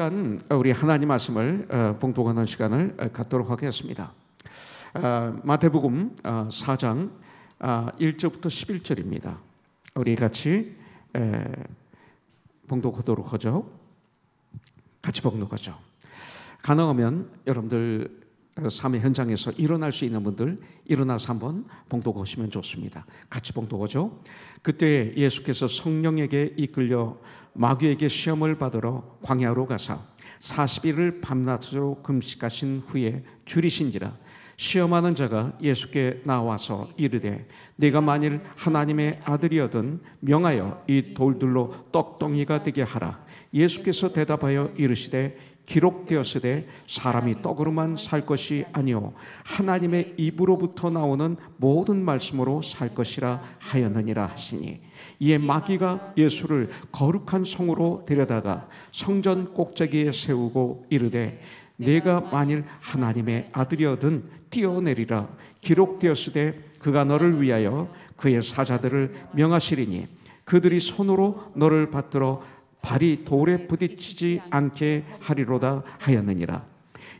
시간 어, 우리 하나님 말씀을 어, 봉독하는 시간을 어, 갖도록 하겠습니다. 마태복음 4장 1절부터 11절입니다. 우리 같이 봉독하도록 하죠. 같이 봉독하죠. 가능하면 여러분들 삶의 현장에서 일어날 수 있는 분들 일어나서 한번 봉독 하시면 좋습니다. 같이 봉독하죠. 그때 예수께서 성령에게 이끌려 마귀에게 시험을 받으러 광야로 가사 40일을 밤낮으로 금식하신 후에 줄이신지라 시험하는 자가 예수께 나와서 이르되 네가 만일 하나님의 아들이어든 명하여 이 돌들로 떡덩이가 되게 하라 예수께서 대답하여 이르시되 기록되었으되 사람이 떡으로만 살 것이 아니요 하나님의 입으로부터 나오는 모든 말씀으로 살 것이라 하였느니라 하시니 이에 마귀가 예수를 거룩한 성으로 데려다가 성전 꼭대기에 세우고 이르되 내가 만일 하나님의 아들이어든 뛰어내리라 기록되었으되 그가 너를 위하여 그의 사자들을 명하시리니 그들이 손으로 너를 받들어 발이 돌에 부딪히지 않게 하리로다 하였느니라.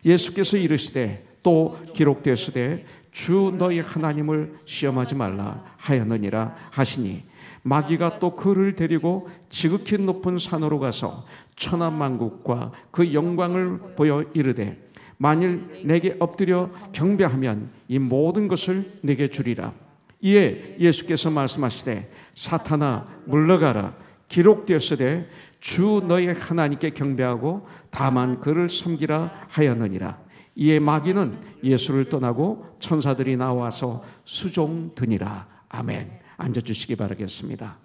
예수께서 이르시되 또기록되었되주 너희 하나님을 시험하지 말라 하였느니라 하시니 마귀가 또 그를 데리고 지극히 높은 산으로 가서 천하 만국과 그 영광을 보여 이르되 만일 내게 엎드려 경배하면 이 모든 것을 내게 주리라 이에 예수께서 말씀하시되 사탄아 물러가라 기록되었으되 주너희 하나님께 경배하고 다만 그를 섬기라 하였느니라. 이에 마귀는 예수를 떠나고 천사들이 나와서 수종 드니라. 아멘. 앉아 주시기 바라겠습니다.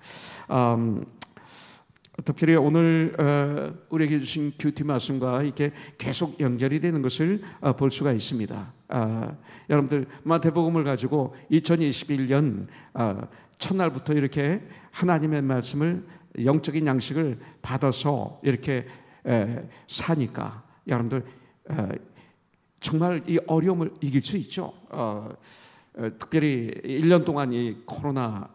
음, 특별히 오늘 어, 우리에게 주신 큐티 말씀과 이렇게 계속 연결이 되는 것을 어, 볼 수가 있습니다. 아, 여러분들 마태복음을 가지고 2021년 아, 첫날부터 이렇게 하나님의 말씀을 영적인 양식을 받아서 이렇게 사니까 여러분들 정말 이 어려움을 이길 수 있죠. 어, 어, 특별히 1년 동안 이 코로나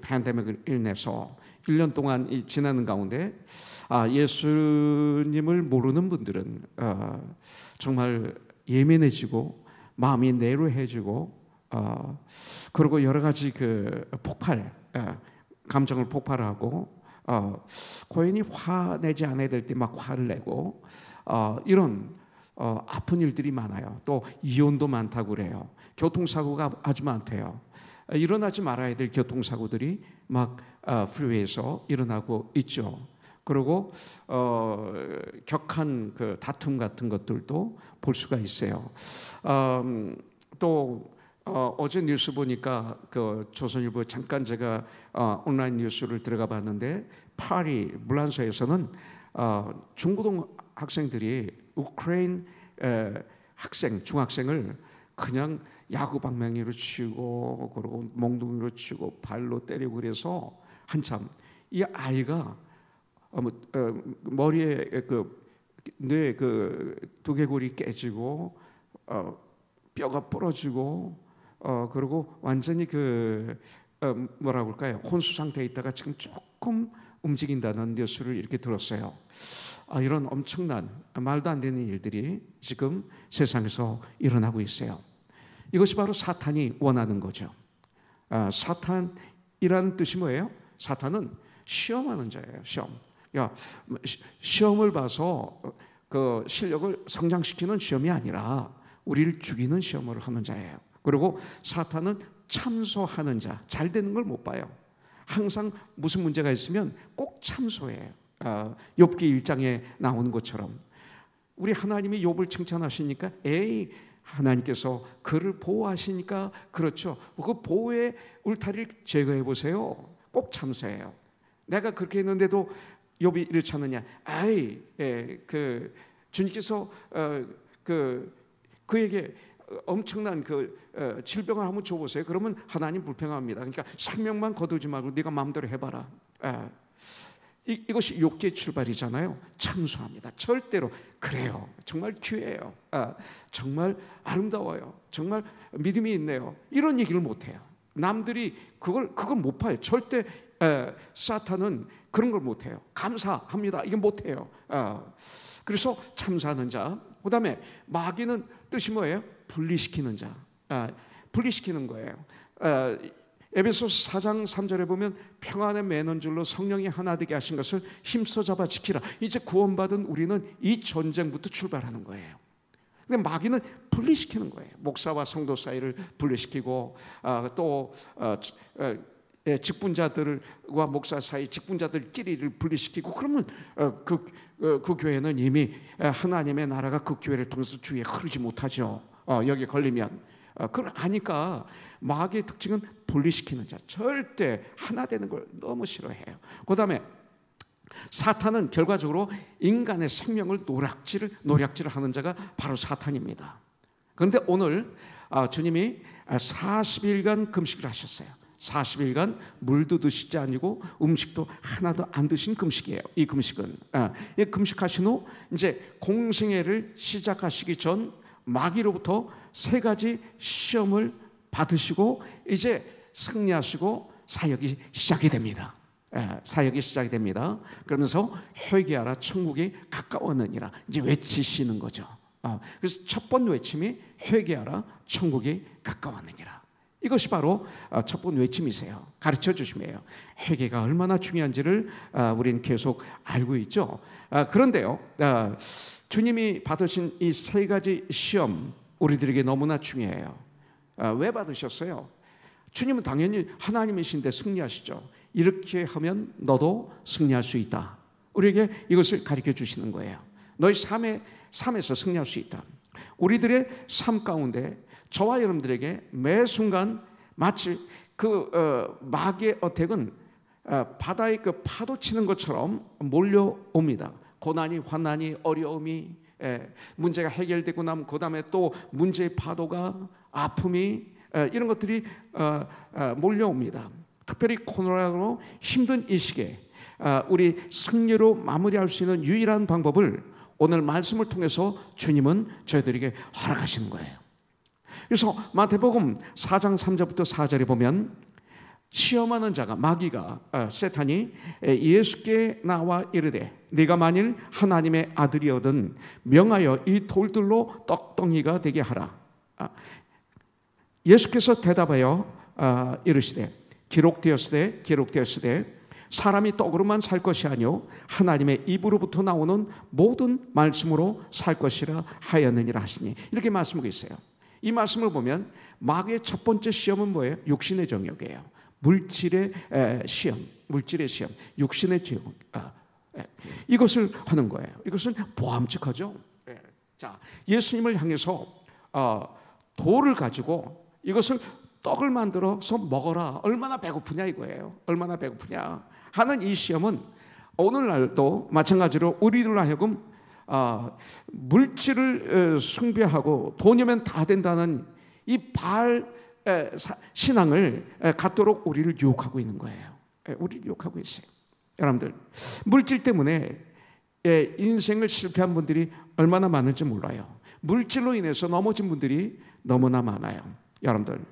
팬데믹을 인해서 1년 동안 지나는 가운데 아, 예수님을 모르는 분들은 어, 정말 예민해지고 마음이 내로해지고 그리고 여러 가지 그 폭발 감정을 폭발하고 어, 고인이 화내지 않아야 될 때 막 화를 내고 어, 이런 어, 아픈 일들이 많아요. 또 이혼도 많다고 그래요. 교통사고가 아주 많대요. 어, 일어나지 말아야 될 교통사고들이 막 어, 프리웨이에서 일어나고 있죠. 그리고 어, 격한 그 다툼 같은 것들도 볼 수가 있어요. 어, 또 어, 어제 뉴스 보니까 그 조선일보 잠깐 제가 어, 온라인 뉴스를 들어가 봤는데 파리 물란서에서는 어, 중고등 학생들이 우크라인 에, 학생 중학생을 그냥 야구 방망이로 치고 그리고 몽둥이로 치고 발로 때리고 그래서 한참 이 아이가 어, 뭐, 어, 머리에 그뇌그 그 두개골이 깨지고 어, 뼈가 부러지고 어 그리고 완전히 그 어, 뭐라고 할까요? 혼수 상태에 있다가 지금 조금 움직인다는 뉴스를 이렇게 들었어요. 아, 이런 엄청난 말도 안 되는 일들이 지금 세상에서 일어나고 있어요. 이것이 바로 사탄이 원하는 거죠. 아, 사탄이라 뜻이 뭐예요? 사탄은 시험하는 자예요. 시험. 야, 그러니까 시험을 봐서 그 실력을 성장시키는 시험이 아니라 우리를 죽이는 시험을 하는 자예요. 그리고 사탄은 참소하는 자, 잘 되는 걸 못 봐요. 항상 무슨 문제가 있으면 꼭 참소해요. 아, 욥기 1장에 나오는 것처럼 우리 하나님이 욥을 칭찬하시니까 에이 하나님께서 그를 보호하시니까 그렇죠. 그 보호의 울타리를 제거해 보세요. 꼭 참소해요. 내가 그렇게 했는데도 욥이 이렇잖느냐. 아이 예, 그 주님께서 어, 그 그에게 엄청난 그 어, 질병을 한번 줘보세요. 그러면 하나님 불평합니다. 그러니까 생명만 거두지 말고 네가 마음대로 해봐라. 예. 이, 이것이 욕기의 출발이잖아요. 참수합니다. 절대로 그래요. 정말 귀해요. 아, 예. 정말 아름다워요. 정말 믿음이 있네요. 이런 얘기를 못해요. 남들이 그걸 그걸 못 봐요. 절대 에, 예, 사탄은 그런 걸 못해요. 감사합니다. 이게 못해요. 아, 그래서 참사하는 자. 그다음에 마귀는 뜻이 뭐예요? 분리시키는 자, 아, 분리시키는 거예요. 아, 에베소서 4장 3절에 보면 평안의 매는 줄로 성령이 하나 되게 하신 것을 힘써 잡아 지키라. 이제 구원받은 우리는 이 전쟁부터 출발하는 거예요. 근데 마귀는 분리시키는 거예요. 목사와 성도 사이를 분리시키고 아, 또 아, 예, 직분자들과 목사 사이 직분자들끼리를 분리시키고 그러면 어, 그, 어, 그 교회는 이미 하나님의 나라가 그 교회를 통해서 주위에 흐르지 못하죠. 어, 여기 걸리면 어, 그러니까 마귀의 특징은 분리시키는 자 절대 하나 되는 걸 너무 싫어해요. 그 다음에 사탄은 결과적으로 인간의 생명을 노략질을 노략질을 하는 자가 바로 사탄입니다. 그런데 오늘 어, 주님이 40일간 금식을 하셨어요. 40일간 물도 드시지 아니고 음식도 하나도 안 드신 금식이에요. 이 금식은 어, 이 금식하신 후 이제 공생애를 시작하시기 전 마귀로부터 세 가지 시험을 받으시고 이제 승리하시고 사역이 시작이 됩니다. 예, 사역이 시작이 됩니다. 그러면서 회개하라 천국이 가까웠느니라 이제 외치시는 거죠. 아, 그래서 첫 번 외침이 회개하라 천국이 가까웠느니라. 이것이 바로 아, 첫번 외침이세요. 가르쳐 주심이에요. 회개가 얼마나 중요한지를 아, 우리는 계속 알고 있죠. 아, 그런데요, 주님이 받으신 이 세 가지 시험 우리들에게 너무나 중요해요. 아, 왜 받으셨어요? 주님은 당연히 하나님이신데 승리하시죠. 이렇게 하면 너도 승리할 수 있다. 우리에게 이것을 가르쳐 주시는 거예요. 너희 삶에 삶에서 승리할 수 있다. 우리들의 삶 가운데 저와 여러분들에게 매 순간 마치 그 어, 마의 어택은 어, 바다의 그 파도 치는 것처럼 몰려옵니다. 고난이 환난이 어려움이 예, 문제가 해결되고 나면 그 다음에 또 문제의 파도가 아픔이 예, 이런 것들이 어, 어, 몰려옵니다. 특별히 코로나로 힘든 이 시기에 어, 우리 승리로 마무리할 수 있는 유일한 방법을 오늘 말씀을 통해서 주님은 저희들에게 허락하시는 거예요. 그래서 마태복음 4장 3절부터 4절에 보면 시험하는 자가 마귀가 어, 세탄이 예수께 나와 이르되 네가 만일 하나님의 아들이어든 명하여 이 돌들로 떡덩이가 되게 하라. 아, 예수께서 대답하여 아, 이르시되 기록되었으되 기록되었으되 사람이 떡으로만 살 것이 아니요 하나님의 입으로부터 나오는 모든 말씀으로 살 것이라 하였느니라 하시니 이렇게 말씀하고 있어요. 이 말씀을 보면 마귀의 첫 번째 시험은 뭐예요? 육신의 정욕이에요. 물질의 시험, 물질의 시험, 육신의 제공. 아, 이것을 하는 거예요. 이것은 보암직하죠. 예. 자, 예수님을 향해서 어, 돌을 가지고 이것을 떡을 만들어서 먹어라. 얼마나 배고프냐 이거예요. 얼마나 배고프냐 하는 이 시험은 오늘날도 마찬가지로 우리들 하여금 어, 물질을 어, 숭배하고 돈이면 다 된다는 이발 신앙을 갖도록 우리를 유혹하고 있는 거예요. 우리를 유혹하고 있어요. 여러분들, 물질 때문에 인생을 실패한 분들이 얼마나 많을지 몰라요. 물질로 인해서 넘어진 분들이 너무나 많아요. 여러분들,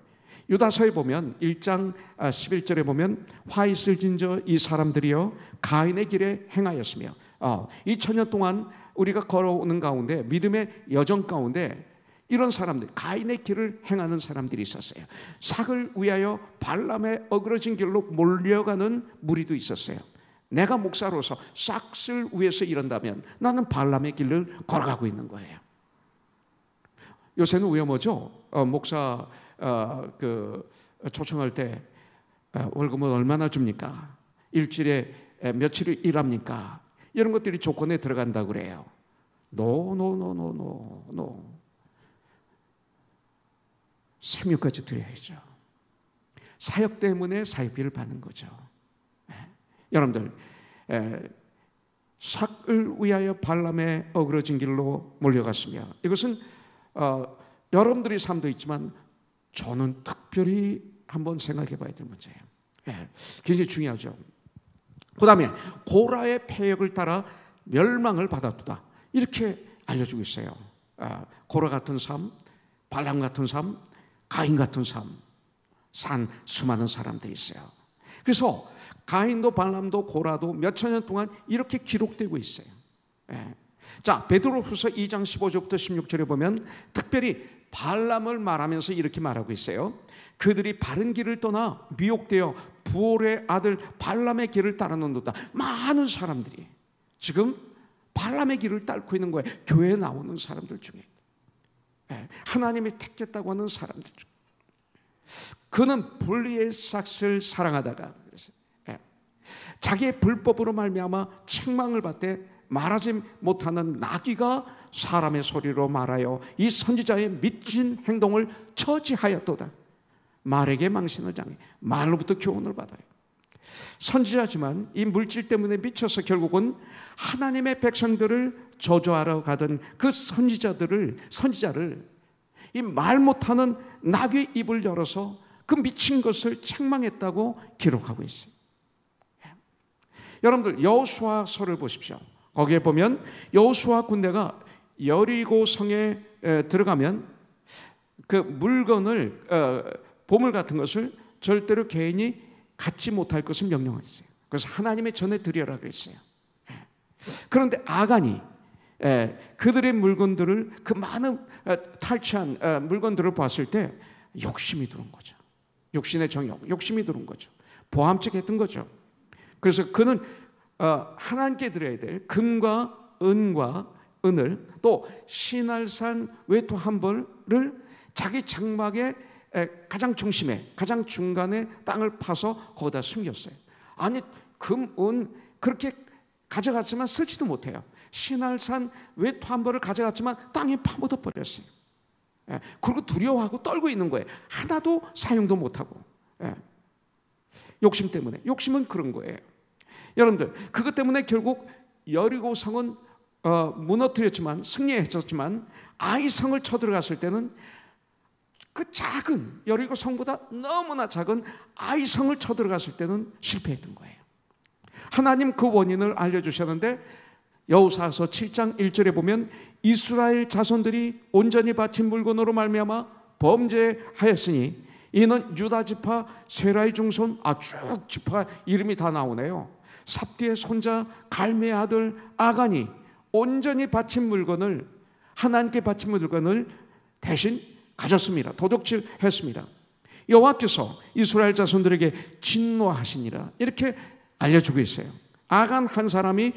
유다서에 보면 1장 11절에 아, 보면 화 있을 진저 이 사람들이요 가인의 길에 행하였으며 어, 2000년 동안 우리가 걸어오는 가운데 믿음의 여정 가운데 이런 사람들, 가인의 길을 행하는 사람들이 있었어요. 삭을 위하여 발람의 어그러진 길로 몰려가는 무리도 있었어요. 내가 목사로서 싹을 위해서 이런다면 나는 발람의 길을 걸어가고 있는 거예요. 요새는 위험하죠. 어, 목사 어, 그 초청할 때 어, 월급은 얼마나 줍니까? 일주일에 며칠을 일합니까? 이런 것들이 조건에 들어간다 그래요. 노 노 노 노 노노. No, no, no, 3유까지 드려야죠. 사역 때문에 사역비를 받는 거죠. 예. 여러분들 예. 삭을 위하여 발람의 어그러진 길로 몰려갔으며 이것은 어, 여러분들의 삶도 있지만 저는 특별히 한번 생각해 봐야 될 문제예요. 예, 굉장히 중요하죠. 그 다음에 고라의 폐역을 따라 멸망을 받았다. 이렇게 알려주고 있어요. 아, 고라 같은 삶, 발람 같은 삶, 가인 같은 삶, 산 수많은 사람들이 있어요. 그래서 가인도 발람도 고라도 몇 천 년 동안 이렇게 기록되고 있어요. 예. 자, 베드로후서 2장 15절부터 16절에 보면 특별히 발람을 말하면서 이렇게 말하고 있어요. 그들이 바른 길을 떠나 미혹되어 부올의 아들 발람의 길을 따르는다 많은 사람들이 지금 발람의 길을 따고 있는 거예요. 교회에 나오는 사람들 중에. 예, 하나님이 택했다고 하는 사람들. 그는 분리의 싹을 사랑하다가 예, 자기의 불법으로 말미암아 책망을 받되 말하지 못하는 나귀가 사람의 소리로 말하여 이 선지자의 미친 행동을 처지하였도다. 말에게 망신을 당해 말로부터 교훈을 받아요. 선지자지만 이 물질 때문에 미쳐서 결국은 하나님의 백성들을 저주하러 가던 그 선지자들을 선지자를 이 말 못하는 낙의 입을 열어서 그 미친 것을 책망했다고 기록하고 있어요. 예. 여러분들 여호수아서를 보십시오. 거기에 보면 여호수아 군대가 여리고 성에 들어가면 그 물건을 어, 보물 같은 것을 절대로 개인이 갖지 못할 것을 명령했어요. 그래서 하나님의 전에 드려라 그랬어요. 그런데 아간이 에, 예, 그들의 물건들을 그 많은 어, 탈취한 어, 물건들을 봤을 때 욕심이 드는 거죠. 육신의 정욕, 욕심이 들은 거죠. 보함직했던 거죠. 그래서 그는 어, 하나님께 드려야 될 금과 은과 은을 또 신할산 외투 한 벌을 자기 장막의 가장 중심에 가장 중간에 땅을 파서 거기다 숨겼어요. 아니 금, 은 그렇게 가져갔지만 쓸지도 못해요. 신할 산 외투한벌을 가져갔지만 땅에 파묻어 버렸어요. 예, 그리고 두려워하고 떨고 있는 거예요. 하나도 사용도 못하고. 예, 욕심 때문에. 욕심은 그런 거예요. 여러분들, 그것 때문에 결국 여리고성은 어, 무너뜨렸지만 승리했었지만 아이성을 쳐들어갔을 때는 그 작은 여리고성보다 너무나 작은 아이성을 쳐들어갔을 때는 실패했던 거예요. 하나님 그 원인을 알려주셨는데 여우사서 7장 1절에 보면 이스라엘 자손들이 온전히 바친 물건으로 말미암아 범죄하였으니 이는 유다 지파 세라의 중손 아쭉 지파 이름이 다 나오네요. 삽디의 손자 갈매의 아들 아가니 온전히 바친 물건을 하나님께 바친 물건을 대신 가졌습니다. 도둑질했습니다. 여호와께서 이스라엘 자손들에게 진노하시니라 이렇게 알려주고 있어요. 아간 한 사람이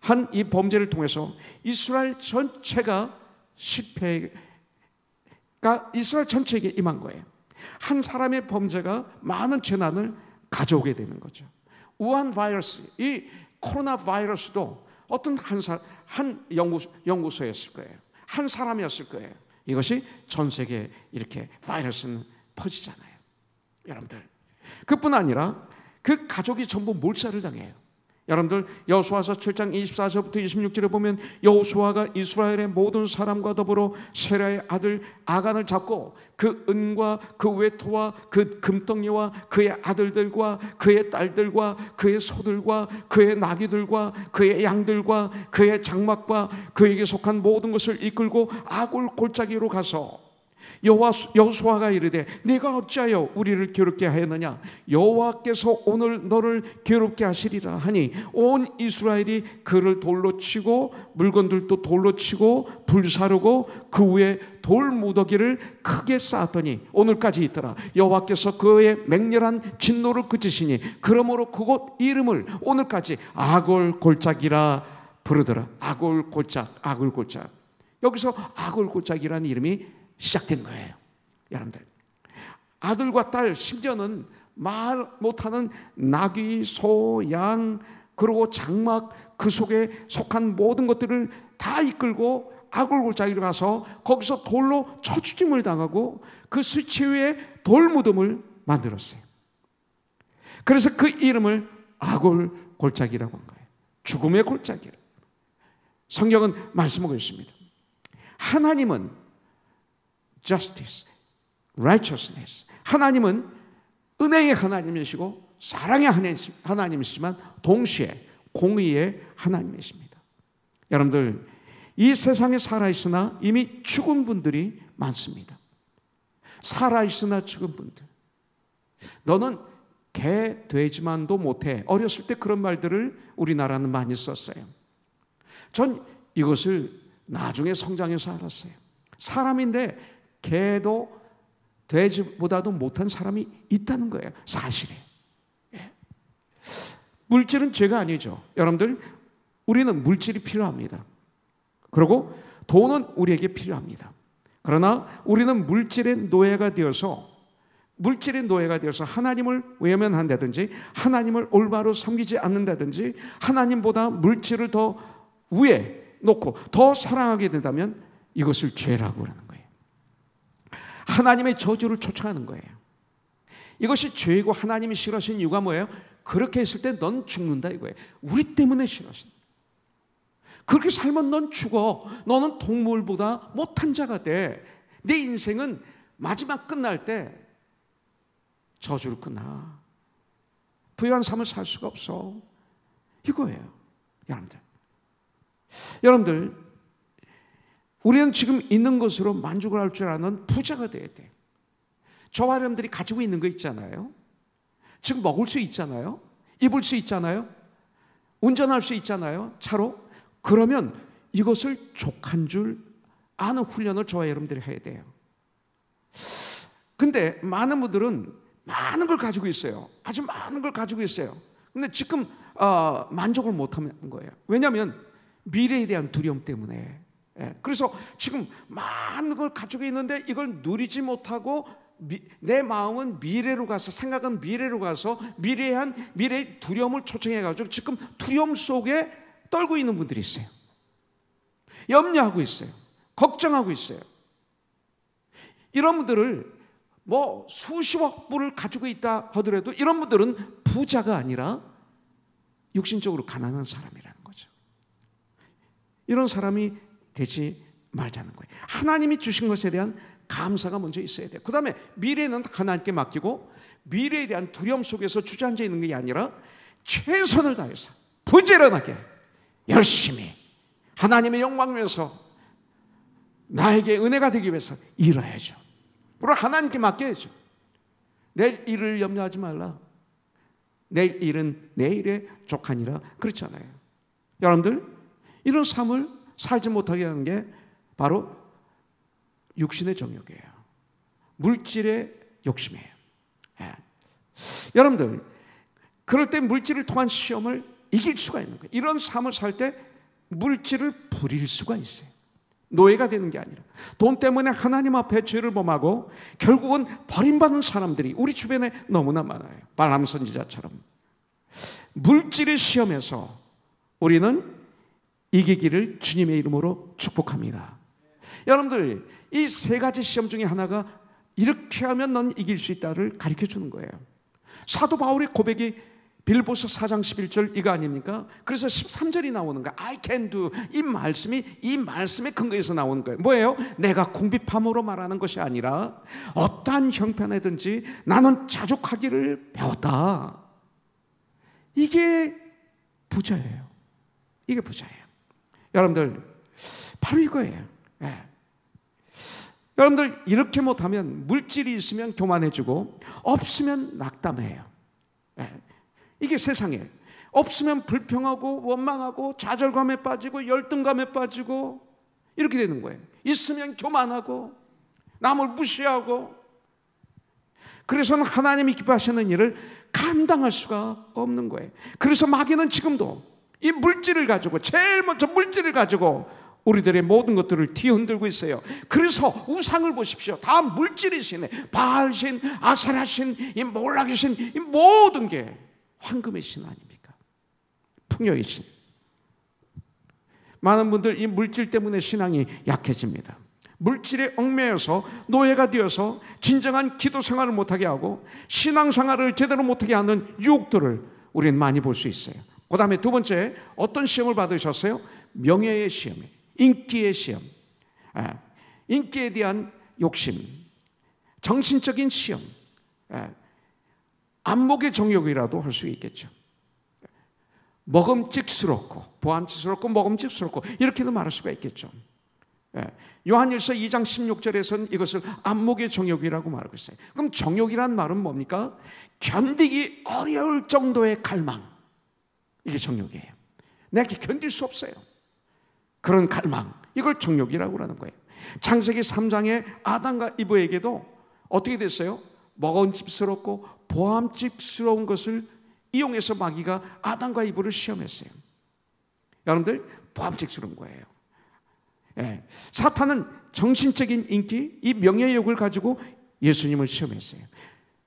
한 이 범죄를 통해서 이스라엘 전체가 실패가 이스라엘 전체에게 임한 거예요. 한 사람의 범죄가 많은 재난을 가져오게 되는 거죠. 우한 바이러스, 이 코로나 바이러스도 어떤 한 사람, 한 연구소, 연구소였을 거예요. 한 사람이었을 거예요. 이것이 전 세계에 이렇게 바이러스는 퍼지잖아요. 여러분들. 그뿐 아니라 그 가족이 전부 몰살을 당해요. 여러분들 여수아서 7장 24절부터 26절에 보면 여수아가 이스라엘의 모든 사람과 더불어 세라의 아들 아간을 잡고 그 은과 그 외토와 그 금덩이와 그의 아들들과 그의 딸들과 그의 소들과 그의 나귀들과 그의 양들과 그의 장막과 그에게 속한 모든 것을 이끌고 아골 골짜기로 가서 여호와 여호수아가 이르되 네가 어찌하여 우리를 괴롭게 하였느냐 여호와께서 오늘 너를 괴롭게 하시리라 하니 온 이스라엘이 그를 돌로 치고 물건들도 돌로 치고 불사르고 그 후에 돌 무더기를 크게 쌓았더니 오늘까지 있더라 여호와께서 그의 맹렬한 진노를 그치시니 그러므로 그곳 이름을 오늘까지 아골 골짜기라 부르더라 아골 골짜 아골 골짜 여기서 아골 골짜기라는 이름이 시작된 거예요. 여러분들. 아들과 딸, 심지어는 말 못하는 나귀, 소, 양, 그리고 장막, 그 속에 속한 모든 것들을 다 이끌고 아굴골짜기로 가서 거기서 돌로 처추짐을 당하고 그 수치 위에 돌 무덤을 만들었어요. 그래서 그 이름을 아굴골짜기라고한 거예요. 죽음의 골짜기라. 성경은 말씀하고 있습니다. 하나님은 justice, righteousness. 하나님은 은혜의 하나님이시고 사랑의 하나님이시지만 동시에 공의의 하나님이십니다. 여러분들 이 세상에 살아 있으나 이미 죽은 분들이 많습니다. 살아 있으나 죽은 분들. 너는 개 되지만도 못해. 어렸을 때 그런 말들을 우리나라는 많이 썼어요. 전 이것을 나중에 성장해서 알았어요. 사람인데 개도 돼지보다도 못한 사람이 있다는 거예요. 사실이에요. 예. 물질은 죄가 아니죠. 여러분들, 우리는 물질이 필요합니다. 그리고 돈은 우리에게 필요합니다. 그러나 우리는 물질의 노예가 되어서 물질의 노예가 되어서 하나님을 외면한다든지 하나님을 올바로 섬기지 않는다든지 하나님보다 물질을 더 위에 놓고 더 사랑하게 된다면 이것을 죄라고 하는 하나님의 저주를 초청하는 거예요. 이것이 죄이고 하나님이 싫어하신 이유가 뭐예요? 그렇게 했을 때 넌 죽는다 이거예요. 우리 때문에 싫어하신 그렇게 살면 넌 죽어. 너는 동물보다 못한 자가 돼. 내 인생은 마지막 끝날 때 저주로 끝나. 부유한 삶을 살 수가 없어. 이거예요. 여러분들. 여러분들, 우리는 지금 있는 것으로 만족을 할 줄 아는 부자가 돼야 돼. 저와 여러분들이 가지고 있는 거 있잖아요. 지금 먹을 수 있잖아요. 입을 수 있잖아요. 운전할 수 있잖아요. 차로. 그러면 이것을 족한 줄 아는 훈련을 저와 여러분들이 해야 돼요. 근데 많은 분들은 많은 걸 가지고 있어요. 아주 많은 걸 가지고 있어요. 근데 지금 어, 만족을 못 하는 거예요. 왜냐하면 미래에 대한 두려움 때문에 예, 그래서 지금 많은 걸 가지고 있는데 이걸 누리지 못하고 미, 내 마음은 미래로 가서 생각은 미래로 가서 미래한 미래의 두려움을 초청해 가지고 지금 두려움 속에 떨고 있는 분들이 있어요. 염려하고 있어요. 걱정하고 있어요. 이런 분들을 뭐 수십억 불을 가지고 있다 하더라도 이런 분들은 부자가 아니라 육신적으로 가난한 사람이라는 거죠. 이런 사람이 되지 말자는 거예요. 하나님이 주신 것에 대한 감사가 먼저 있어야 돼요. 그 다음에 미래는 하나님께 맡기고 미래에 대한 두려움 속에서 주저앉아 있는 게 아니라 최선을 다해서 부지런하게 열심히 하나님의 영광 위해서 나에게 은혜가 되기 위해서 일해야죠. 그리고 하나님께 맡겨야죠. 내일 을 염려하지 말라. 내일 은 내일의 족하니라. 그렇잖아요. 여러분들, 이런 삶을 살지 못하게 하는 게 바로 육신의 정욕이에요. 물질의 욕심이에요. 예. 여러분들, 그럴 때 물질을 통한 시험을 이길 수가 있는 거예요. 이런 삶을 살 때 물질을 부릴 수가 있어요. 노예가 되는 게 아니라 돈 때문에 하나님 앞에 죄를 범하고 결국은 버림받는 사람들이 우리 주변에 너무나 많아요. 발람 선지자처럼 물질의 시험에서 우리는 이기기를 주님의 이름으로 축복합니다. 여러분들 이 세 가지 시험 중에 하나가 이렇게 하면 넌 이길 수 있다를 가르쳐 주는 거예요. 사도 바울의 고백이 빌보스 4장 11절 이거 아닙니까? 그래서 13절이 나오는 거 I can do 이 말씀이 이 말씀의 근거에서 나오는 거예요. 뭐예요? 내가 궁비함으로 말하는 것이 아니라 어떠한 형편에든지 나는 자족하기를 배웠다. 이게 부자예요. 이게 부자예요. 여러분들 바로 이거예요. 예. 여러분들 이렇게 못하면 물질이 있으면 교만해지고 없으면 낙담해요. 예. 이게 세상에 없으면 불평하고 원망하고 좌절감에 빠지고 열등감에 빠지고 이렇게 되는 거예요. 있으면 교만하고 남을 무시하고 그래서는 하나님이 기뻐하시는 일을 감당할 수가 없는 거예요. 그래서 마귀는 지금도 이 물질을 가지고 제일 먼저 물질을 가지고 우리들의 모든 것들을 뒤흔들고 있어요. 그래서 우상을 보십시오. 다 물질이시네. 바알신, 아사라신, 이 몰락이신, 이 모든 게 황금의 신 아닙니까? 풍요의 신. 많은 분들 이 물질 때문에 신앙이 약해집니다. 물질에 얽매여서 노예가 되어서 진정한 기도 생활을 못하게 하고 신앙 생활을 제대로 못하게 하는 유혹들을 우리는 많이 볼 수 있어요. 그 다음에 두 번째 어떤 시험을 받으셨어요? 명예의 시험, 인기의 시험, 아, 인기에 대한 욕심, 정신적인 시험, 아, 안목의 정욕이라도 할 수 있겠죠. 먹음직스럽고 보암직스럽고 먹음직스럽고 이렇게도 말할 수가 있겠죠. 예, 요한일서 2장 16절에서는 이것을 안목의 정욕이라고 말하고 있어요. 그럼 정욕이란 말은 뭡니까? 견디기 어려울 정도의 갈망. 이게 정욕이에요. 내가 견딜 수 없어요. 그런 갈망, 이걸 정욕이라고 하는 거예요. 창세기 3장에 아담과 이브에게도 어떻게 됐어요? 먹은집스럽고 보암집스러운 것을 이용해서 마귀가 아담과 이브를 시험했어요. 여러분들 보암직스러운 거예요. 예. 사탄은 정신적인 인기, 이 명예욕을 가지고 예수님을 시험했어요.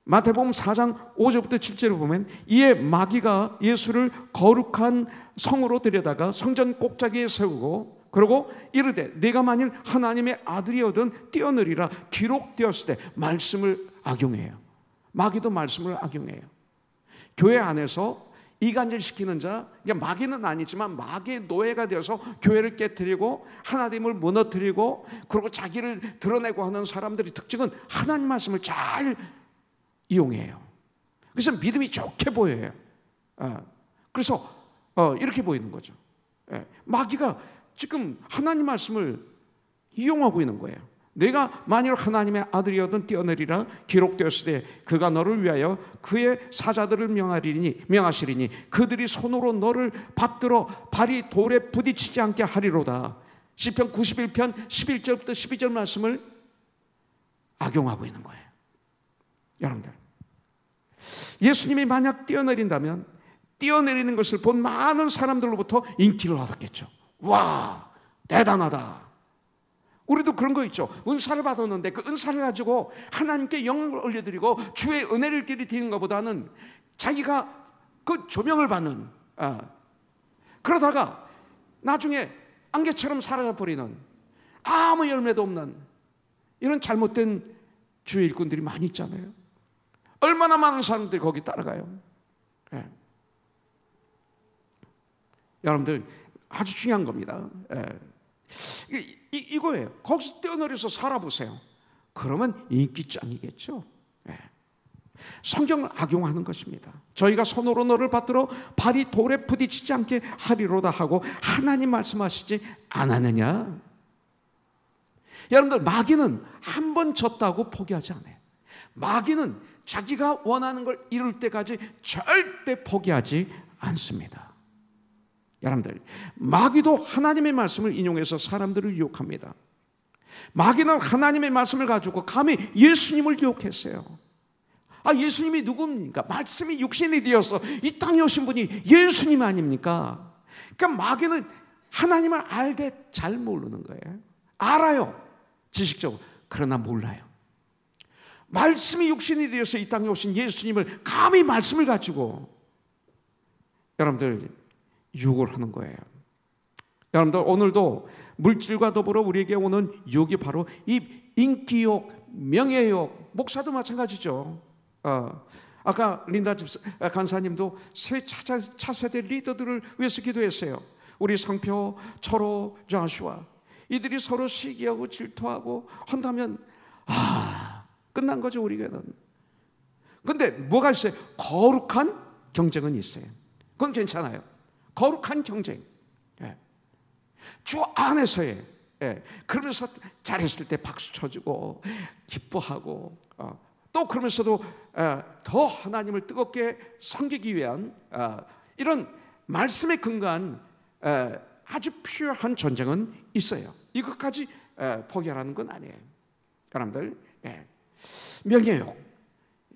마태복음 4장 5절부터 7절을 보면 이에 마귀가 예수를 거룩한 성으로 들여다가 성전 꼭자기에 세우고 그리고 이르되 내가 만일 하나님의 아들이어든 뛰어내리라 기록되었을 때 말씀을 악용해요. 마귀도 말씀을 악용해요. 교회 안에서 이간질시키는 자, 그러니까 마귀는 아니지만 마귀의 노예가 되어서 교회를 깨뜨리고 하나님을 무너뜨리고 그리고 자기를 드러내고 하는 사람들이 특징은 하나님 말씀을 잘 이용해요. 그래서 믿음이 좋게 보여요. 아, 그래서 어, 이렇게 보이는 거죠. 예, 마귀가 지금 하나님 말씀을 이용하고 있는 거예요. 내가 만일 하나님의 아들이어든 뛰어내리라 기록되었으되 그가 너를 위하여 그의 사자들을 명하리니 명하시리니 그들이 손으로 너를 받들어 발이 돌에 부딪히지 않게 하리로다. 시편 91편 11절부터 12절 말씀을 악용하고 있는 거예요. 여러분들. 예수님이 만약 뛰어내린다면 뛰어내리는 것을 본 많은 사람들로부터 인기를 얻었겠죠. 와, 대단하다. 우리도 그런 거 있죠. 은사를 받았는데 그 은사를 가지고 하나님께 영을 올려드리고 주의 은혜를 길이는 것보다는 자기가 그 조명을 받는, 아, 그러다가 나중에 안개처럼 사라져버리는 아무 열매도 없는 이런 잘못된 주의 일꾼들이 많이 있잖아요. 얼마나 많은 사람들이 거기 따라가요. 예. 여러분들 아주 중요한 겁니다. 예. 이, 이 거예요 거기서 뛰어내려서 살아보세요. 그러면 인기 짱이겠죠. 예. 성경을 악용하는 것입니다. 저희가 손으로 너를 받들어 발이 돌에 부딪히지 않게 하리로다 하고 하나님 말씀하시지 않았느냐? 여러분들 마귀는 한 번 졌다고 포기하지 않아요. 마귀는 자기가 원하는 걸 이룰 때까지 절대 포기하지 않습니다. 여러분들, 마귀도 하나님의 말씀을 인용해서 사람들을 유혹합니다. 마귀는 하나님의 말씀을 가지고 감히 예수님을 유혹했어요. 아, 예수님이 누굽니까? 말씀이 육신이 되어서 이 땅에 오신 분이 예수님 아닙니까? 그러니까 마귀는 하나님을 알되 잘 모르는 거예요. 알아요. 지식적으로. 그러나 몰라요. 말씀이 육신이 되어서 이 땅에 오신 예수님을 감히 말씀을 가지고 여러분들 욕을 하는 거예요. 여러분들 오늘도 물질과 더불어 우리에게 오는 유이 바로 이 인기욕, 명예욕, 목사도 마찬가지죠. 어, 아까 린다 집사, 아, 간사님도 새차 차세대 리더들을 위해서 기도했어요. 우리 상표, 철호, 자슈아 이들이 서로 시기하고 질투하고 한다면 아 끝난 거죠, 우리에게는. 근데 뭐가 있어요? 거룩한 경쟁은 있어요. 그건 괜찮아요. 거룩한 경쟁. 예. 주 안에서의 예. 그러면서 잘했을 때 박수 쳐주고 기뻐하고 어. 또 그러면서도 어, 더 하나님을 뜨겁게 섬기기 위한 어, 이런 말씀에 근거한 어, 아주 필요한 전쟁은 있어요. 이것까지 어, 포기하라는 건 아니에요. 여러분들 예. 명예욕.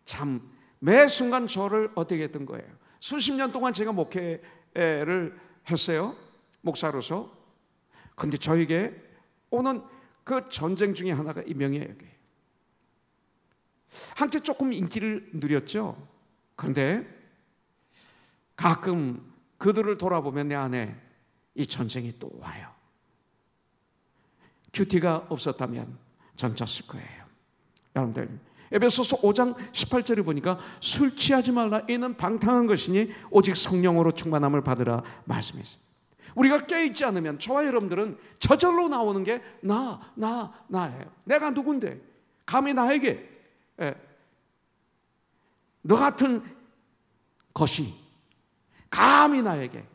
참, 매 순간 저를 어떻게 했던 거예요. 수십 년 동안 제가 목회를 했어요. 목사로서. 근데 저에게 오는 그 전쟁 중에 하나가 이 명예욕이에요. 한때 조금 인기를 누렸죠. 그런데 가끔 그들을 돌아보면 내 안에 이 전쟁이 또 와요. 큐티가 없었다면 전 졌을 거예요. 여러분들 에베소서 5장 18절에 보니까 술 취하지 말라 이는 방탕한 것이니 오직 성령으로 충만함을 받으라 말씀했어요. 우리가 깨있지 않으면 저와 여러분들은 저절로 나오는 게 나, 나, 나예요. 내가 누군데? 감히 나에게. 예. 너 같은 것이 감히 나에게.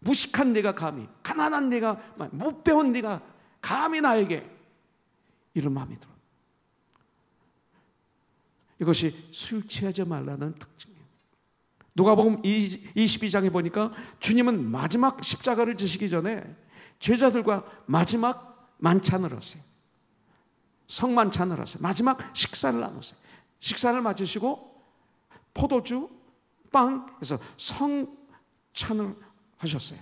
무식한 내가 감히, 가난한 내가, 못 배운 내가 감히 나에게. 이런 마음이 들어. 이것이 술 취하지 말라는 특징입에요 누가복음 22장에 보니까 주님은 마지막 십자가를 지시기 전에 제자들과 마지막 만찬을 하세요. 성만찬을 하세요. 마지막 식사를 나누세요. 식사를 마치시고 포도주, 빵, 그서 성찬을 하셨어요.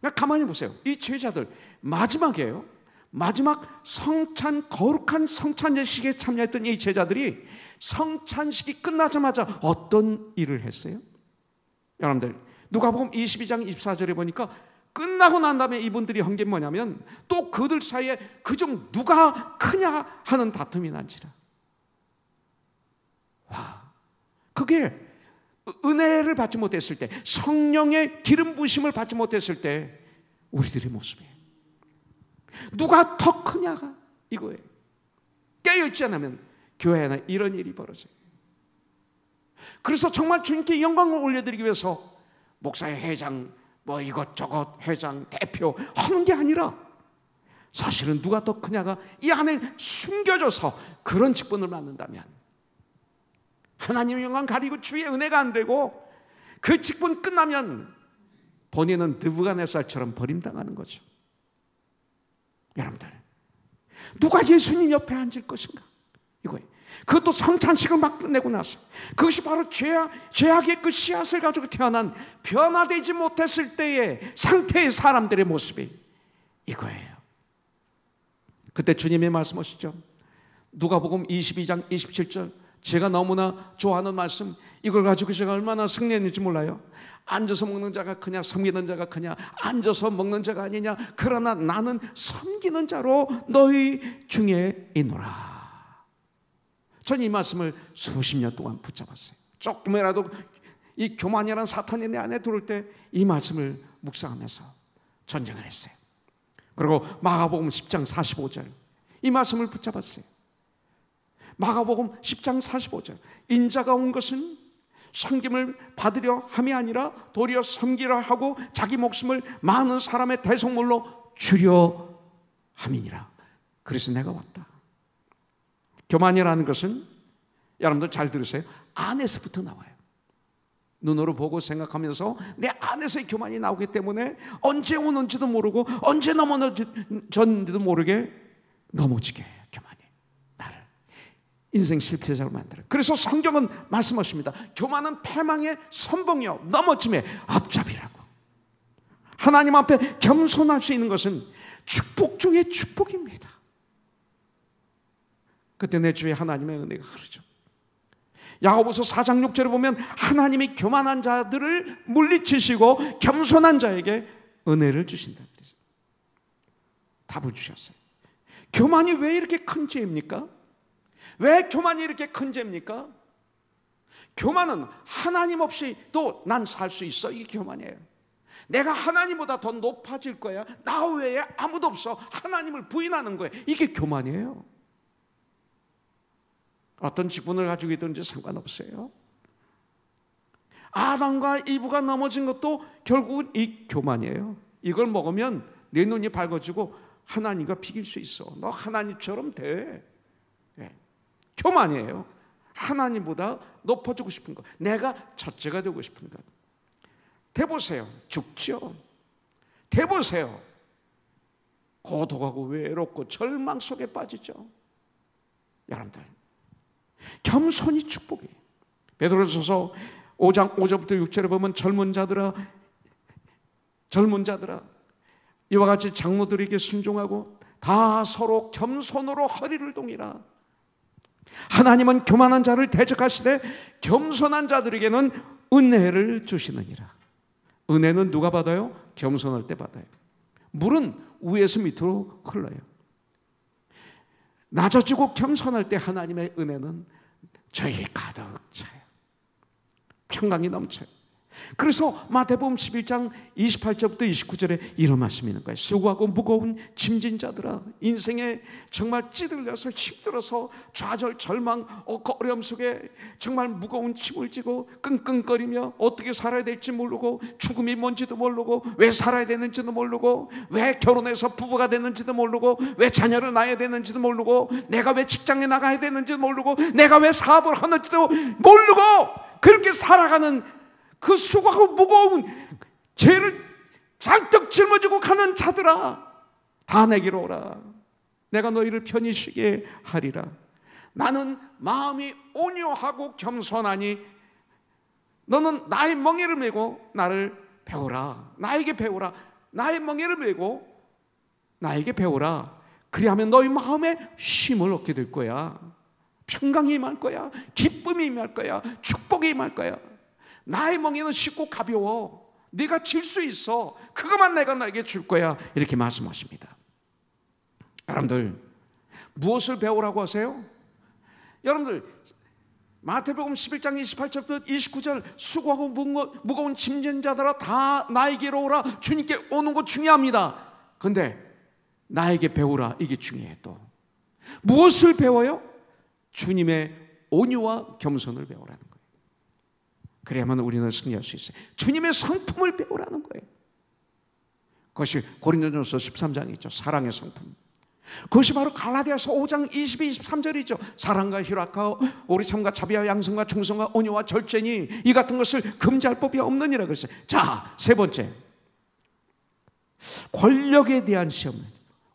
그러니까 가만히 보세요. 이 제자들 마지막이에요. 마지막 성찬 거룩한 성찬 예식에 참여했던 이 제자들이 성찬식이 끝나자마자 어떤 일을 했어요? 여러분들 누가복음 22장 24절에 보니까 끝나고 난 다음에 이분들이 한 게 뭐냐면 또 그들 사이에 그중 누가 크냐 하는 다툼이 난지라. 와, 그게 은혜를 받지 못했을 때, 성령의 기름 부심을 받지 못했을 때 우리들의 모습이에요. 누가 더 크냐가 이거예요. 깨어있지 않으면 교회 안에 이런 일이 벌어져요. 그래서 정말 주님께 영광을 올려드리기 위해서 목사의 회장, 뭐 이것저것 회장, 대표 하는 게 아니라 사실은 누가 더 크냐가 이 안에 숨겨져서 그런 직분을 맡는다면 하나님의 영광 가리고 주의 은혜가 안 되고 그 직분 끝나면 본인은 느부갓네살처럼 버림당하는 거죠. 여러분들. 누가 예수님 옆에 앉을 것인가? 이거예요. 그것도 성찬식을 막 끝내고 나서 그것이 바로 죄악, 죄악의 그 씨앗을 가지고 태어난 변화되지 못했을 때의 상태의 사람들의 모습이 이거예요. 그때 주님의 말씀하시죠. 누가복음 22장 27절 제가 너무나 좋아하는 말씀 이걸 가지고 제가 얼마나 승리했는지 몰라요. 앉아서 먹는 자가 그냥 섬기는 자가 그냥 앉아서 먹는 자가 아니냐. 그러나 나는 섬기는 자로 너희 중에 있노라. 전이 말씀을 수십 년 동안 붙잡았어요. 조금이라도 이 교만이라는 사탄이 내 안에 들어올 때 이 말씀을 묵상하면서 전쟁을 했어요. 그리고 마가복음 10장 45절 이 말씀을 붙잡았어요. 마가복음 10장 45절 인자가 온 것은 섬김을 받으려 함이 아니라 도리어 섬기라 하고 자기 목숨을 많은 사람의 대속물로 주려 함이니라 그래서 내가 왔다 교만이라는 것은 여러분들 잘 들으세요 안에서부터 나와요 눈으로 보고 생각하면서 내 안에서의 교만이 나오기 때문에 언제 오는지도 모르고 언제 넘어졌는지도 모르게 넘어지게 인생 실패자로 만들어. 그래서 성경은 말씀하십니다. 교만은 패망의 선봉이요 넘어짐의 앞잡이라고. 하나님 앞에 겸손할 수 있는 것은 축복 중의 축복입니다. 그때 내 주의 하나님의 은혜가 흐르죠. 야고보서 4장 6절에 보면 하나님이 교만한 자들을 물리치시고 겸손한 자에게 은혜를 주신다 그러죠. 답을 주셨어요. 교만이 왜 이렇게 큰 죄입니까? 왜 교만이 이렇게 큰 죄입니까? 교만은 하나님 없이 또난살 수 있어 이게 교만이에요 내가 하나님보다 더 높아질 거야 나 외에 아무도 없어 하나님을 부인하는 거예 이게 교만이에요 어떤 직분을 가지고 있든지 상관없어요 아담과 이브가 넘어진 것도 결국은 이 교만이에요 이걸 먹으면 내 눈이 밝아지고 하나님과 비길 수 있어 너 하나님처럼 돼 교만이에요. 하나님보다 높아지고 싶은 것. 내가 첫째가 되고 싶은 것. 대보세요. 죽죠. 대보세요. 고독하고 외롭고 절망 속에 빠지죠. 여러분들. 겸손이 축복이에요. 베드로전서 5장 5절부터 6절에 보면 젊은 자들아 젊은 자들아 이와 같이 장로들에게 순종하고 다 서로 겸손으로 허리를 동이라 하나님은 교만한 자를 대적하시되 겸손한 자들에게는 은혜를 주시느니라. 은혜는 누가 받아요? 겸손할 때 받아요. 물은 위에서 밑으로 흘러요. 낮아지고 겸손할 때 하나님의 은혜는 저희 가득 차요. 평강이 넘쳐요. 그래서 마태복음 11장 28절부터 29절에 이런 말씀이 있는 거예요. 수고하고 무거운 짐진 자들아 인생에 정말 찌들려서 힘들어서 좌절 절망 어려움 속에 정말 무거운 짐을 지고 끙끙거리며 어떻게 살아야 될지 모르고 죽음이 뭔지도 모르고 왜 살아야 되는지도 모르고 왜 결혼해서 부부가 되는지도 모르고 왜 자녀를 낳아야 되는지도 모르고 내가 왜 직장에 나가야 되는지도 모르고 내가 왜 사업을 하는지도 모르고 그렇게 살아가는 그 수고하고 무거운 죄를 잔뜩 짊어지고 가는 자들아 다 내게로 오라 내가 너희를 편히 쉬게 하리라 나는 마음이 온유하고 겸손하니 너는 나의 멍에를 메고 나를 배우라 나에게 배우라 나의 멍에를 메고 나에게 배우라 그리하면 너희 마음에 쉼을 얻게 될 거야 평강이 임할 거야 기쁨이 임할 거야 축복이 임할 거야 나의 멍에는 쉽고 가벼워. 네가 질 수 있어. 그것만 내가 나에게 줄 거야. 이렇게 말씀하십니다. 여러분들 무엇을 배우라고 하세요? 여러분들 마태복음 11장 28절부터 29절 수고하고 무거운 짐진 자들아 다 나에게로 오라 주님께 오는 거 중요합니다. 근데 나에게 배우라 이게 중요해 또 무엇을 배워요? 주님의 온유와 겸손을 배우라는 그래야만 우리는 승리할 수 있어요. 주님의 성품을 배우라는 거예요. 그것이 고린도전서 13장에 죠 사랑의 성품. 그것이 바로 갈라디아서 5장 22, 23절이죠. 사랑과 희락과 오리참과 자비와 양성과 충성과 온유와 절제니 이 같은 것을 금지할 법이 없느니라 그랬어요. 자, 세 번째. 권력에 대한 시험.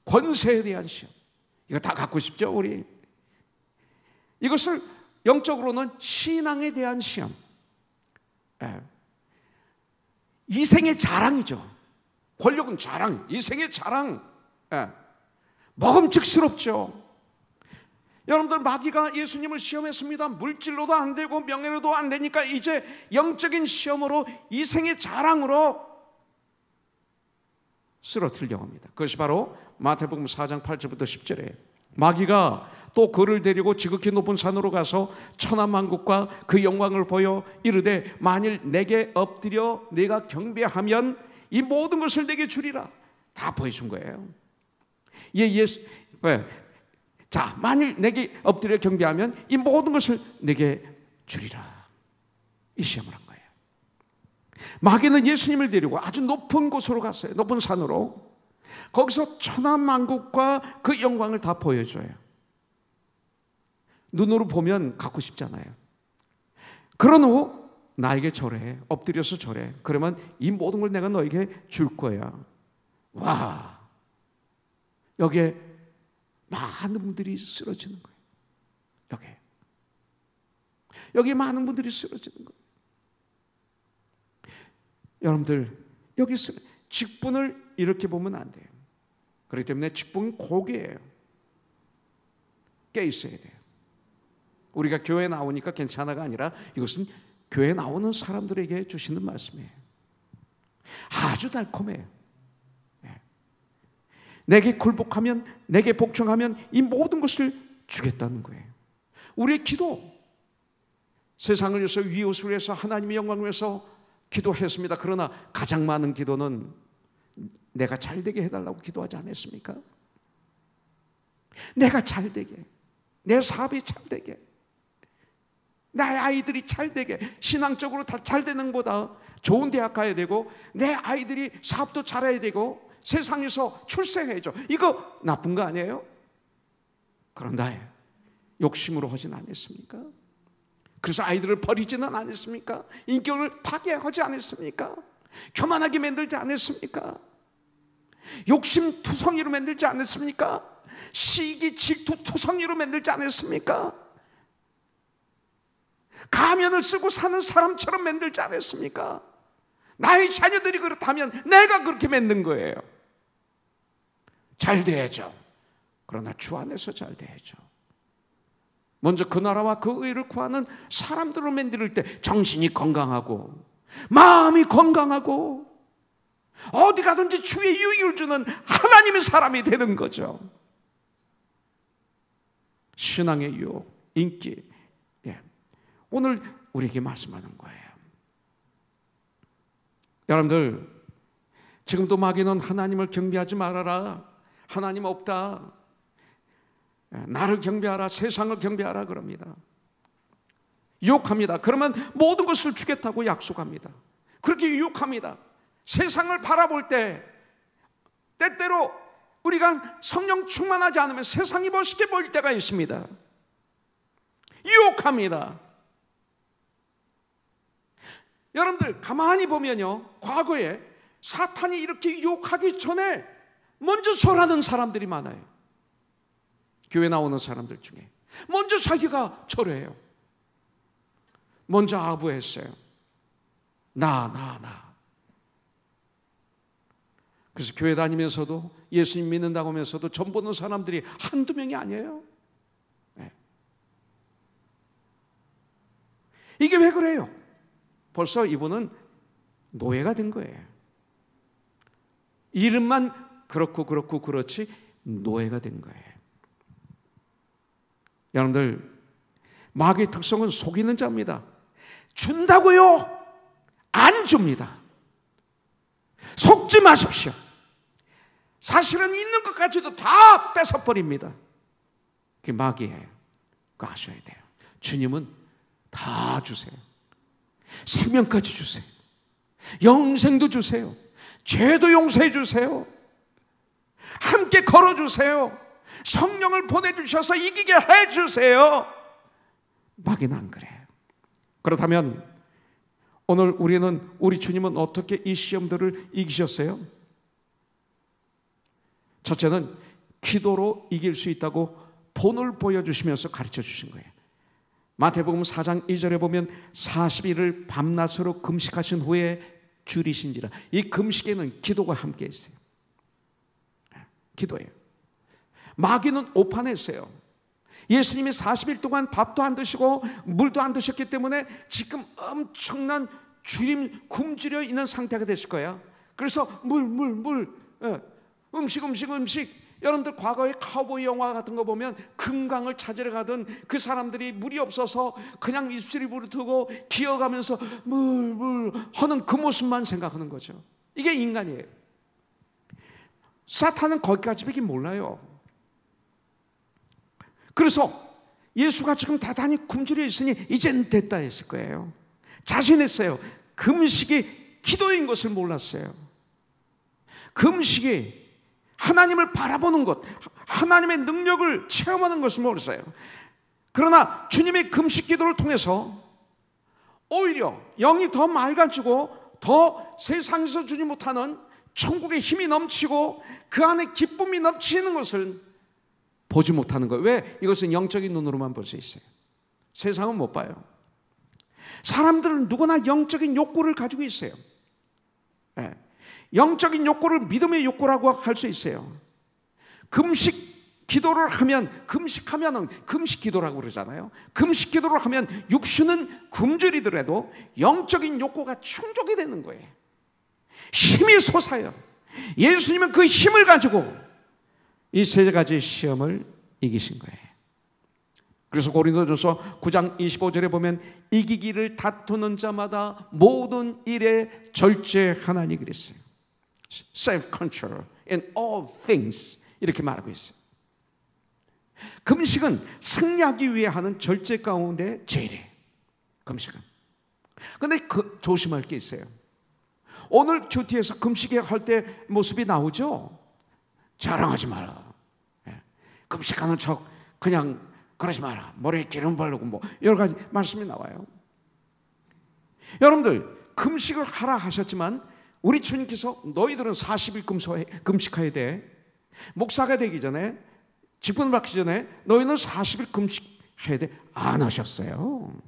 권세에 대한 시험. 이거 다 갖고 싶죠, 우리? 이것을 영적으로는 신앙에 대한 시험. 예. 이 생의 자랑이죠. 권력은 자랑, 이 생의 자랑. 예. 먹음직스럽죠. 여러분들 마귀가 예수님을 시험했습니다. 물질로도 안 되고 명예로도 안 되니까 이제 영적인 시험으로 이 생의 자랑으로 쓰러뜨려고 합니다. 그것이 바로 마태복음 4장 8절부터 10절에 마귀가 또 그를 데리고 지극히 높은 산으로 가서 천하만국과 그 영광을 보여 이르되 만일 내게 엎드려 내가 경배하면 이 모든 것을 내게 주리라 다 보여준 거예요. 예, 예수, 예. 자, 만일 내게 엎드려 경배하면 이 모든 것을 내게 주리라. 이 시험을 한 거예요. 마귀는 예수님을 데리고 아주 높은 곳으로 갔어요. 높은 산으로. 거기서 천하만국과 그 영광을 다 보여줘요. 눈으로 보면 갖고 싶잖아요. 그런 후 나에게 절해. 엎드려서 절해. 그러면 이 모든 걸 내가 너에게 줄 거야. 와. 여기에 많은 분들이 쓰러지는 거예요. 여기에. 여기 많은 분들이 쓰러지는 거예요. 여러분들, 여기 쓰러, 직분을 이렇게 보면 안 돼요. 그렇기 때문에 축복은 고개예요. 깨 있어야 돼요. 우리가 교회 나오니까 괜찮아가 아니라 이것은 교회 나오는 사람들에게 주시는 말씀이에요. 아주 달콤해요. 예. 내게 굴복하면 내게 복종하면 이 모든 것을 주겠다는 거예요. 우리의 기도 세상을 위해서 위옷을 위해서 하나님의 영광을 위해서 기도했습니다. 그러나 가장 많은 기도는 내가 잘 되게 해달라고 기도하지 않았습니까? 내가 잘 되게, 내 사업이 잘 되게, 내 아이들이 잘 되게, 신앙적으로 다 잘 되는 보다 좋은 대학 가야 되고, 내 아이들이 사업도 잘해야 되고, 세상에서 출세해야죠. 이거 나쁜 거 아니에요? 그런데 욕심으로 하진 않았습니까? 그래서 아이들을 버리지는 않았습니까? 인격을 파괴하지 않았습니까? 교만하게 만들지 않았습니까? 욕심투성이로 만들지 않았습니까? 시기 질투투성이로 만들지 않았습니까? 가면을 쓰고 사는 사람처럼 만들지 않았습니까? 나의 자녀들이 그렇다면 내가 그렇게 만든 거예요. 잘 돼야죠. 그러나 주 안에서 잘 돼야죠. 먼저 그 나라와 그 의를 구하는 사람들로 만들 때 정신이 건강하고 마음이 건강하고 어디 가든지 주의 유익을 주는 하나님의 사람이 되는 거죠. 신앙의 유혹, 인기. 예. 오늘 우리에게 말씀하는 거예요. 여러분들, 지금도 마귀는 하나님을 경배하지 말아라. 하나님 없다. 예, 나를 경배하라. 세상을 경배하라. 그럽니다. 유혹합니다. 그러면 모든 것을 주겠다고 약속합니다. 그렇게 유혹합니다. 세상을 바라볼 때 때때로 우리가 성령 충만하지 않으면 세상이 멋있게 보일 때가 있습니다. 유혹합니다. 여러분들 가만히 보면요. 과거에 사탄이 이렇게 유혹하기 전에 먼저 절하는 사람들이 많아요. 교회 나오는 사람들 중에 먼저 자기가 절해요. 먼저 아부했어요. 나, 나, 나. 그래서 교회 다니면서도 예수님 믿는다고 하면서도 전 보는 사람들이 한두 명이 아니에요. 네. 이게 왜 그래요? 벌써 이분은 노예가 된 거예요. 이름만 그렇고 그렇고 그렇지 노예가 된 거예요. 여러분들 마귀의 특성은 속이는 자입니다. 준다고요? 안 줍니다. 속지 마십시오. 사실은 있는 것까지도 다 뺏어버립니다. 그게 마귀예요. 그 아셔야 돼요. 주님은 다 주세요. 생명까지 주세요. 영생도 주세요. 죄도 용서해 주세요. 함께 걸어 주세요. 성령을 보내 주셔서 이기게 해 주세요. 마귀는 안 그래요. 그렇다면 오늘 우리는 우리 주님은 어떻게 이 시험들을 이기셨어요? 첫째는 기도로 이길 수 있다고 본을 보여주시면서 가르쳐 주신 거예요. 마태복음 4장 2절에 보면 40일을 밤낮으로 금식하신 후에 줄이신지라. 이 금식에는 기도가 함께 있어요. 예, 기도예요. 마귀는 오판했어요. 예수님이 40일 동안 밥도 안 드시고 물도 안 드셨기 때문에 지금 엄청난 줄임 굶주려 있는 상태가 됐을 거야. 그래서 물, 물, 물. 예, 음식 음식 음식 여러분들 과거의 카우보이 영화 같은 거 보면 금강을 찾으러 가던 그 사람들이 물이 없어서 그냥 입술이 부르트고 기어가면서 물 물 하는 그 모습만 생각하는 거죠. 이게 인간이에요. 사탄은 거기까지밖에 몰라요. 그래서 예수가 지금 다단히 굶주려 있으니 이젠 됐다 했을 거예요. 자신했어요. 금식이 기도인 것을 몰랐어요. 금식이 하나님을 바라보는 것, 하나님의 능력을 체험하는 것을 모르세요. 그러나 주님의 금식 기도를 통해서 오히려 영이 더 맑아지고 더 세상에서 주지 못하는 천국의 힘이 넘치고 그 안에 기쁨이 넘치는 것을 보지 못하는 거예요. 왜? 이것은 영적인 눈으로만 볼 수 있어요. 세상은 못 봐요. 사람들은 누구나 영적인 욕구를 가지고 있어요. 네. 영적인 욕구를 믿음의 욕구라고 할 수 있어요. 금식 기도를 하면 금식하면 금식 기도라고 그러잖아요. 금식 기도를 하면 육신은 굶주리더라도 영적인 욕구가 충족이 되는 거예요. 힘이 솟아요. 예수님은 그 힘을 가지고 이 세 가지 시험을 이기신 거예요. 그래서 고린도전서 9장 25절에 보면 이기기를 다투는 자마다 모든 일에 절제하나니 그랬어요. self control in all things 이렇게 말하고 있어요. 금식은 승리하기 위해 하는 절제 가운데 제일이 금식은. 근데 그 조심할 게 있어요. 오늘 큐티에서 금식에 할때 모습이 나오죠? 자랑하지 마라. 예. 금식하는 척 그냥 그러지 마라. 머리에 기름 바르고 뭐 여러 가지 말씀이 나와요. 여러분들 금식을 하라 하셨지만 우리 주님께서 너희들은 40일 금식해야 돼. 목사가 되기 전에 직분을 받기 전에 너희는 40일 금식해야 돼. 안 하셨어요.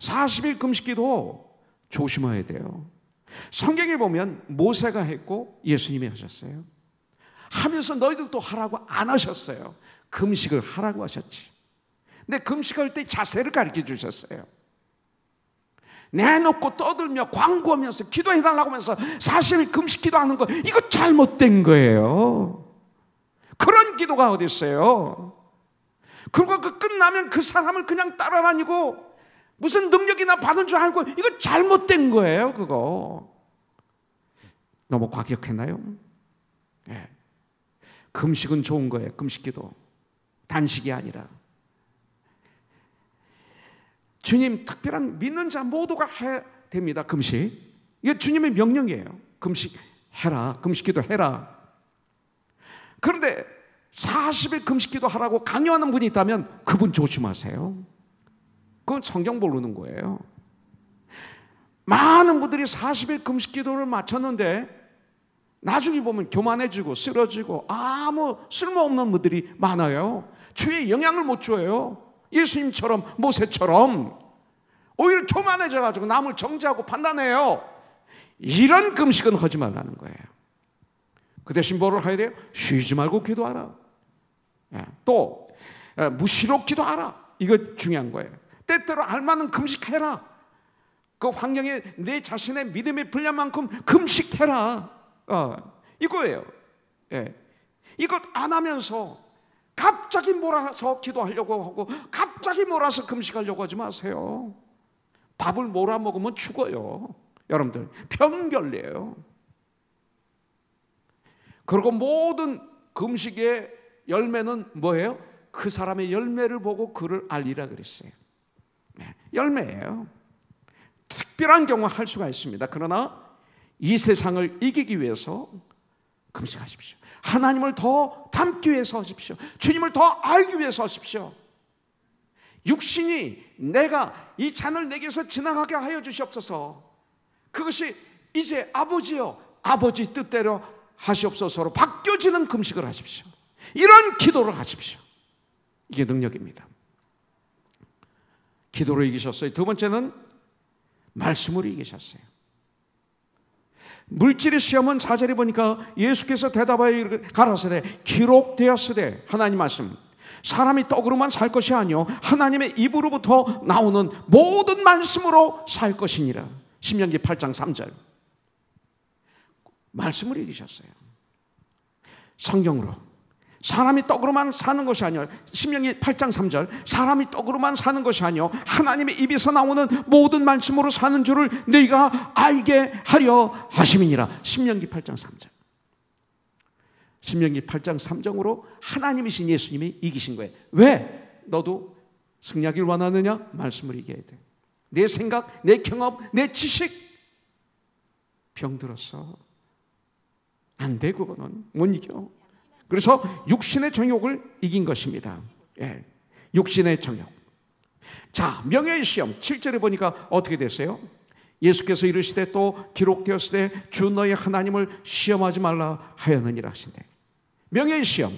40일 금식기도 조심해야 돼요. 성경에 보면 모세가 했고 예수님이 하셨어요. 하면서 너희들도 하라고 안 하셨어요. 금식을 하라고 하셨지. 근데 금식할 때 자세를 가르쳐 주셨어요. 내놓고 떠들며 광고하면서 기도해달라고 하면서 사실 금식 기도하는 거 이거 잘못된 거예요. 그런 기도가 어디 있어요? 그리고 그 끝나면 그 사람을 그냥 따라다니고 무슨 능력이나 받은 줄 알고 이거 잘못된 거예요. 그거 너무 과격했나요? 예. 금식은 좋은 거예요. 금식기도 단식이 아니라. 주님 특별한 믿는 자 모두가 해 됩니다. 금식. 이게 주님의 명령이에요. 금식 해라. 금식 기도 해라. 그런데 40일 금식 기도 하라고 강요하는 분이 있다면 그분 조심하세요. 그건 성경 모르는 거예요. 많은 분들이 40일 금식 기도를 마쳤는데 나중에 보면 교만해지고 쓰러지고 아무 쓸모없는 분들이 많아요. 주의 영향을 못 줘요. 예수님처럼 모세처럼 오히려 교만해져 가지고 남을 정죄하고 판단해요. 이런 금식은 하지 말라는 거예요. 그 대신 뭐를 해야 돼요? 쉬지 말고 기도하라. 예, 또 예, 무시로 기도하라. 이거 중요한 거예요. 때때로 알만한 금식해라. 그 환경에 내 자신의 믿음이 불리 만큼 금식해라. 어, 이거예요. 예. 이것 안 하면서 갑자기 몰아서 기도하려고 하고 갑자기 몰아서 금식하려고 하지 마세요. 밥을 몰아 먹으면 죽어요. 여러분들 병결이요 그리고 모든 금식의 열매는 뭐예요? 그 사람의 열매를 보고 그를 알리라 그랬어요. 네, 열매예요. 특별한 경우 할 수가 있습니다. 그러나 이 세상을 이기기 위해서 금식하십시오. 하나님을 더 닮기 위해서 하십시오. 주님을 더 알기 위해서 하십시오. 육신이 내가 이 잔을 내게서 지나가게 하여 주시옵소서. 그것이 이제 아버지요 아버지 뜻대로 하시옵소서로 바뀌어지는 금식을 하십시오. 이런 기도를 하십시오. 이게 능력입니다. 기도로 이기셨어요. 두 번째는 말씀으로 이기셨어요. 물질의 시험은 사절에 보니까 예수께서 대답하여 가라사대 기록되었으되 하나님 말씀 사람이 떡으로만 살 것이 아니요 하나님의 입으로부터 나오는 모든 말씀으로 살 것이니라. 신명기 8장 3절. 말씀을 읽으셨어요. 성경으로 사람이 떡으로만 사는 것이 아니요 신명기 8장 3절 사람이 떡으로만 사는 것이 아니요 하나님의 입에서 나오는 모든 말씀으로 사는 줄을 너가 알게 하려 하심이니라 신명기 8장 3절 신명기 8장 3장으로 하나님이신 예수님이 이기신 거예요 왜? 너도 승리하길 원하느냐? 말씀을 이겨야 돼내 생각, 내 경험, 내 지식 병들었어 안돼 그거는 못 이겨 그래서 육신의 정욕을 이긴 것입니다. 예. 육신의 정욕. 자, 명예의 시험. 7절에 보니까 어떻게 됐어요? 예수께서 이르시되 또 기록되었을 때주 너의 하나님을 시험하지 말라 하였느니라 하신대. 명예의 시험.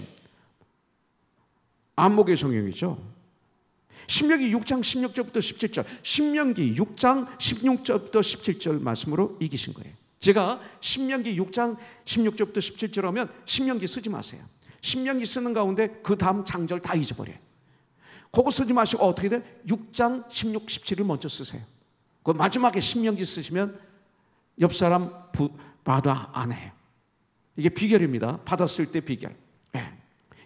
안목의 성형이죠. 신명기 6장 16절부터 17절, 신명기 6장 16절부터 17절 말씀으로 이기신 거예요. 제가 신명기 6장 16절부터 17절 하면 신명기 쓰지 마세요. 신명기 쓰는 가운데 그 다음 장절 다 잊어버려요. 그거 쓰지 마시고 어떻게 돼? 6장 16, 17을 먼저 쓰세요. 그 마지막에 신명기 쓰시면 옆 사람 부, 받아 안 해요. 이게 비결입니다. 받았을 때 비결. 네.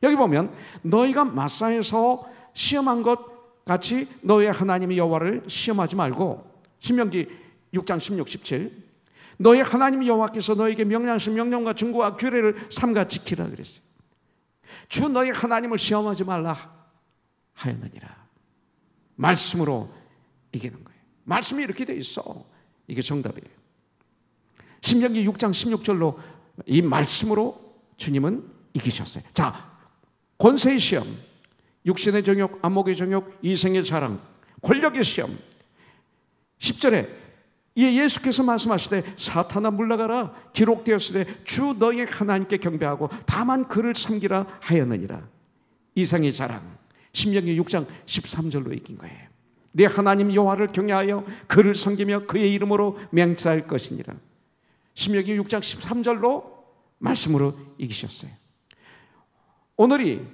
여기 보면 너희가 마사에서 시험한 것 같이 너희 하나님 여와를 시험하지 말고 신명기 6장 16, 17 너희 하나님 여호와께서 너에게 명령하신 명령과 증거와 규례를 삼가 지키라 그랬어요. 주 너희 하나님을 시험하지 말라 하였느니라. 말씀으로 이기는 거예요. 말씀이 이렇게 돼 있어. 이게 정답이에요. 신명기 6장 16절로 이 말씀으로 주님은 이기셨어요. 자, 권세의 시험, 육신의 정욕, 안목의 정욕, 이생의 자랑, 권력의 시험. 10절에 예, 예수께서 말씀하시되 사탄아 물러가라 기록되었으되 주 너의 하나님께 경배하고 다만 그를 섬기라 하였느니라 이상의 자랑 신령기 6장 13절로 읽힌 거예요 내 하나님 여호와를 경외하여 그를 섬기며 그의 이름으로 맹세할 것이니라 신령기 6장 13절로 말씀으로 이기셨어요 오늘이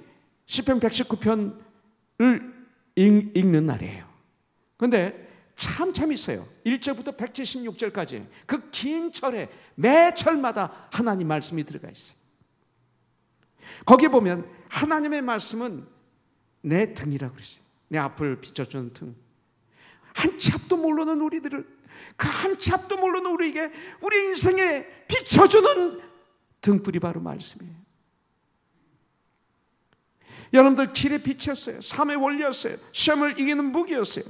시편 119편을 읽, 는 날이에요 그런데 참참 있어요. 1절부터 176절까지 그 긴 철에 매 철마다 하나님 말씀이 들어가 있어요. 거기 보면 하나님의 말씀은 내 등이라고 그랬어요. 내 앞을 비춰주는 등. 한 찹도 모르는 우리들을 그한 찹도 모르는 우리에게 우리 인생에 비춰주는 등불이 바로 말씀이에요. 여러분들 길에 비쳤어요. 삶의 원리였어요. 시험을 이기는 무기였어요.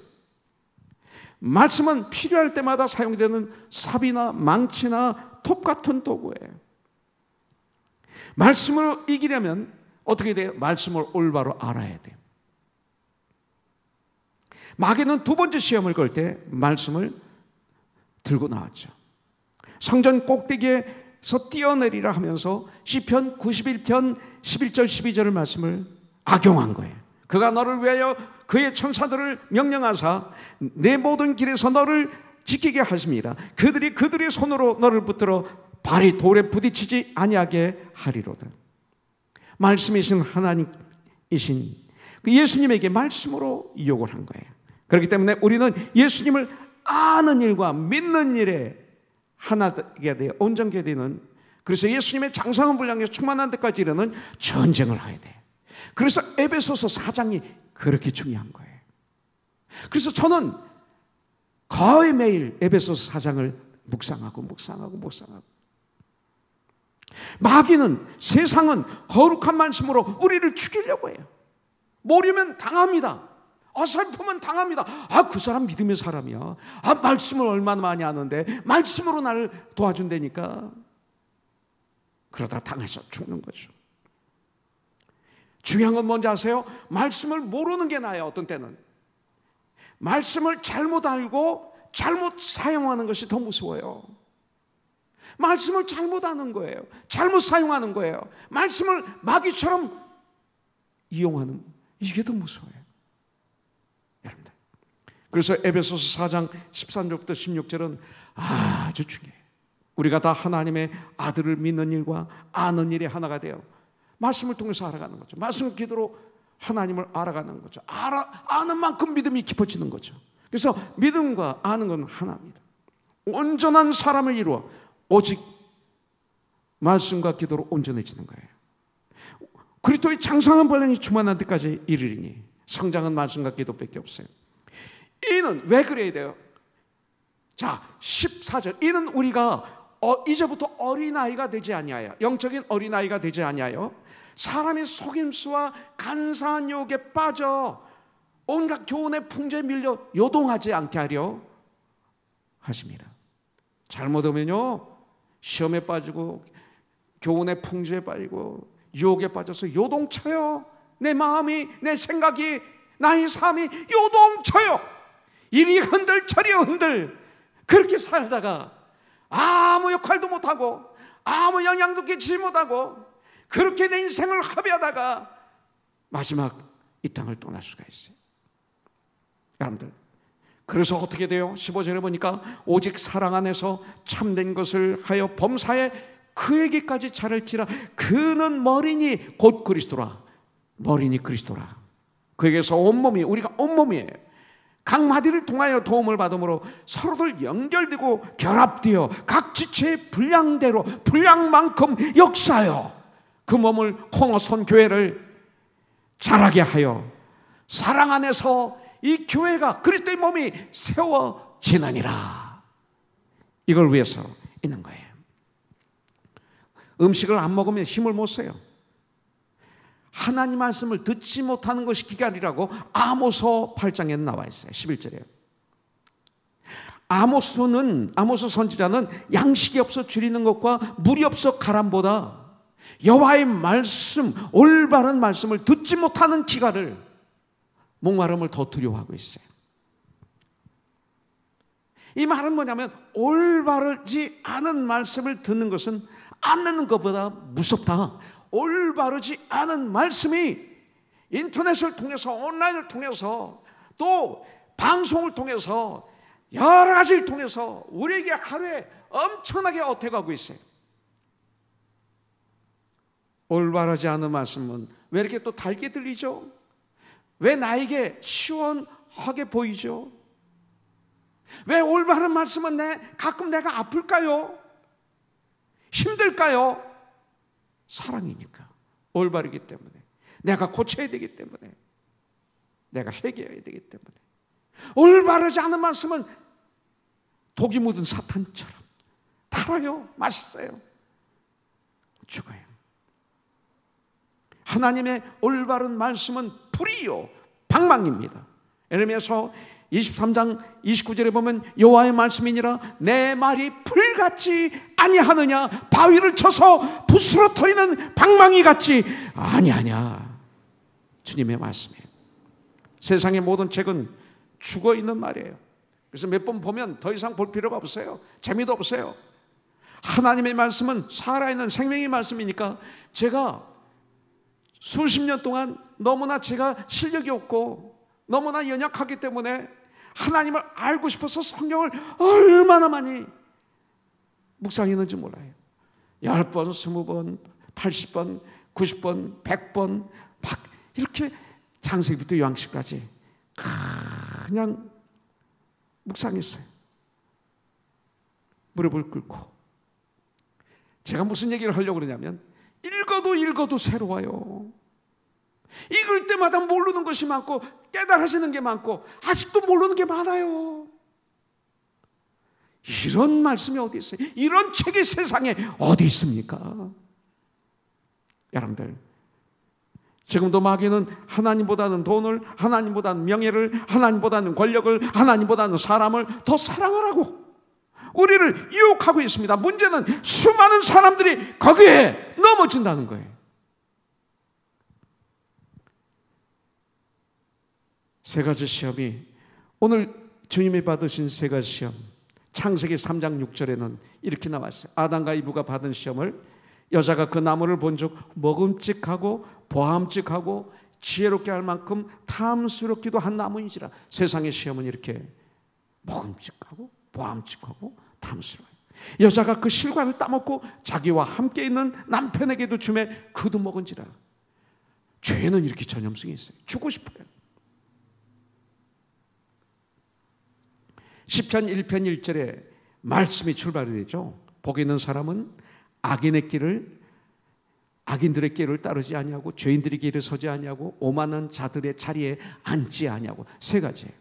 말씀은 필요할 때마다 사용되는 삽이나 망치나 톱 같은 도구예요. 말씀을 이기려면 어떻게 돼요? 말씀을 올바로 알아야 돼요. 마귀는 두 번째 시험을 걸 때 말씀을 들고 나왔죠. 성전 꼭대기에서 뛰어내리라 하면서 시편 91편 11절 12절을 말씀을 악용한 거예요. 그가 너를 위하여 그의 천사들을 명령하사 내 모든 길에서 너를 지키게 하십니다. 그들이 그들의 손으로 너를 붙들어 발이 돌에 부딪히지 아니하게 하리로다. 말씀이신 하나님이신 그 예수님에게 말씀으로 유을한 거예요. 그렇기 때문에 우리는 예수님을 아는 일과 믿는 일에 하나게 되어 온전케 되는 그래서 예수님의 장성한 분량에 충만한 데까지 이르는 전쟁을 해야 돼. 그래서 에베소서 4장이 그렇게 중요한 거예요. 그래서 저는 거의 매일 에베소서 4장을 묵상하고 묵상하고 묵상하고 마귀는 세상은 거룩한 말씀으로 우리를 죽이려고 해요. 모르면 당합니다. 어설프면 당합니다. 아, 그 사람 믿음의 사람이야. 아, 말씀을 얼마나 많이 하는데, 말씀으로 나를 도와준다니까. 그러다 당해서 죽는 거죠. 중요한 건 뭔지 아세요? 말씀을 모르는 게 나아요, 어떤 때는. 말씀을 잘못 알고 잘못 사용하는 것이 더 무서워요. 말씀을 잘못 아는 거예요. 잘못 사용하는 거예요. 말씀을 마귀처럼 이용하는 이게 더 무서워요. 여러분들. 그래서 에베소서 4장 13절부터 16절은 아주 중요해요. 우리가 다 하나님의 아들을 믿는 일과 아는 일이 하나가 되어 말씀을 통해서 알아가는 거죠. 말씀 기도로 하나님을 알아가는 거죠. 알아, 아는 만큼 믿음이 깊어지는 거죠. 그래서 믿음과 아는 건 하나입니다. 온전한 사람을 이루어 오직 말씀과 기도로 온전해지는 거예요. 그리스도의 장성한 본령이 주만한 데까지 이르리니 성장은 말씀과 기도밖에 없어요. 이는 왜 그래야 돼요? 자, 14절. 이는 우리가 어, 이제부터 어린아이가 되지 아니하여 영적인 어린아이가 되지 아니하여 사람의 속임수와 간사한 욕에 빠져 온갖 교훈의 풍조에 밀려 요동하지 않게 하려 하십니다. 잘못하면요 시험에 빠지고 교훈의 풍조에 빠지고 유에 빠져서 요동쳐요. 내 마음이 내 생각이 나의 삶이 요동쳐요. 이리 흔들 저리 흔들 그렇게 살다가 아무 역할도 못하고 아무 영향도 끼치지 못하고 그렇게 내 인생을 허비하다가 마지막 이 땅을 떠날 수가 있어요. 여러분들, 그래서 어떻게 돼요? 15절에 보니까 오직 사랑 안에서 참된 것을 하여 범사에 그에게까지 차를치라. 그는 머리니 곧 그리스도라. 머리니 그리스도라. 그에게서 온몸이 우리가 온몸이에요. 각 마디를 통하여 도움을 받음으로 서로들 연결되고 결합되어 각 지체의 분량대로 분량만큼 역사요. 그 몸을 콩어선 교회를 자라게 하여 사랑 안에서 이 교회가 그리스도의 몸이 세워지느니라. 이걸 위해서 있는 거예요. 음식을 안 먹으면 힘을 못 써요. 하나님 말씀을 듣지 못하는 것이 기갈이라고 아모서 8장에 나와 있어요. 1 1절에 아모스는 아모스 선지자는 양식이 없어 줄이는 것과 물이 없어 가람보다 여호와의 말씀, 올바른 말씀을 듣지 못하는 기가를 목마름을 더 두려워하고 있어요. 이 말은 뭐냐면 올바르지 않은 말씀을 듣는 것은 안는 것보다 무섭다. 올바르지 않은 말씀이 인터넷을 통해서 온라인을 통해서 또 방송을 통해서 여러 가지를 통해서 우리에게 하루에 엄청나게 어태가고 있어요. 올바르지 않은 말씀은 왜 이렇게 또 달게 들리죠? 왜 나에게 시원하게 보이죠? 왜 올바른 말씀은 내 가끔 내가 아플까요? 힘들까요? 사랑이니까 올바르기 때문에 내가 고쳐야 되기 때문에 내가 해결해야 되기 때문에 올바르지 않은 말씀은 독이 묻은 사탄처럼 달아요 맛있어요 죽어요 하나님의 올바른 말씀은 불이요 방망입니다. 예레미야서 23장 29절에 보면 여호와의 말씀이니라 내 말이 불같이 아니하느냐 바위를 쳐서 부스러뜨리는 방망이 같이 아니하냐 주님의 말씀이에요. 세상의 모든 책은 죽어 있는 말이에요. 그래서 몇 번 보면 더 이상 볼 필요가 없어요. 재미도 없어요. 하나님의 말씀은 살아있는 생명의 말씀이니까 제가 수십 년 동안 너무나 제가 실력이 없고 너무나 연약하기 때문에 하나님을 알고 싶어서 성경을 얼마나 많이 묵상했는지 몰라요. 10번, 20번, 80번, 90번, 100번 막 이렇게 장세기부터 요한시까지 그냥 묵상했어요. 무릎을 꿇고 제가 무슨 얘기를 하려고 그러냐면 읽어도 읽어도 새로워요. 읽을 때마다 모르는 것이 많고 깨달으시는 게 많고 아직도 모르는 게 많아요. 이런 말씀이 어디 있어요? 이런 책이 세상에 어디 있습니까? 여러분들 지금도 마귀는 하나님보다는 돈을, 하나님보다는 명예를, 하나님보다는 권력을, 하나님보다는 사람을 더 사랑하라고 우리를 유혹하고 있습니다. 문제는 수많은 사람들이 거기에 넘어진다는 거예요. 세 가지 시험이 오늘 주님이 받으신 세 가지 시험 창세기 3장 6절에는 이렇게 나왔어요. 아담과 이브가 받은 시험을 여자가 그 나무를 본즉 먹음직하고 보함직하고 지혜롭게 할 만큼 탐스럽기도 한 나무인지라 세상의 시험은 이렇게 먹음직하고 보함직하고 탐스러워요. 여자가 그 실과를 따먹고 자기와 함께 있는 남편에게도 주매 그도 먹은지라. 죄는 이렇게 전염성이 있어요. 주고 싶어요. 10편 1편 1절에 말씀이 출발이 되죠. 복 있는 사람은 악인의 길을 악인들의 길을 따르지 아니하고 죄인들의 길에 서지 아니하고 오만한 자들의 자리에 앉지 아니하고 세 가지예요.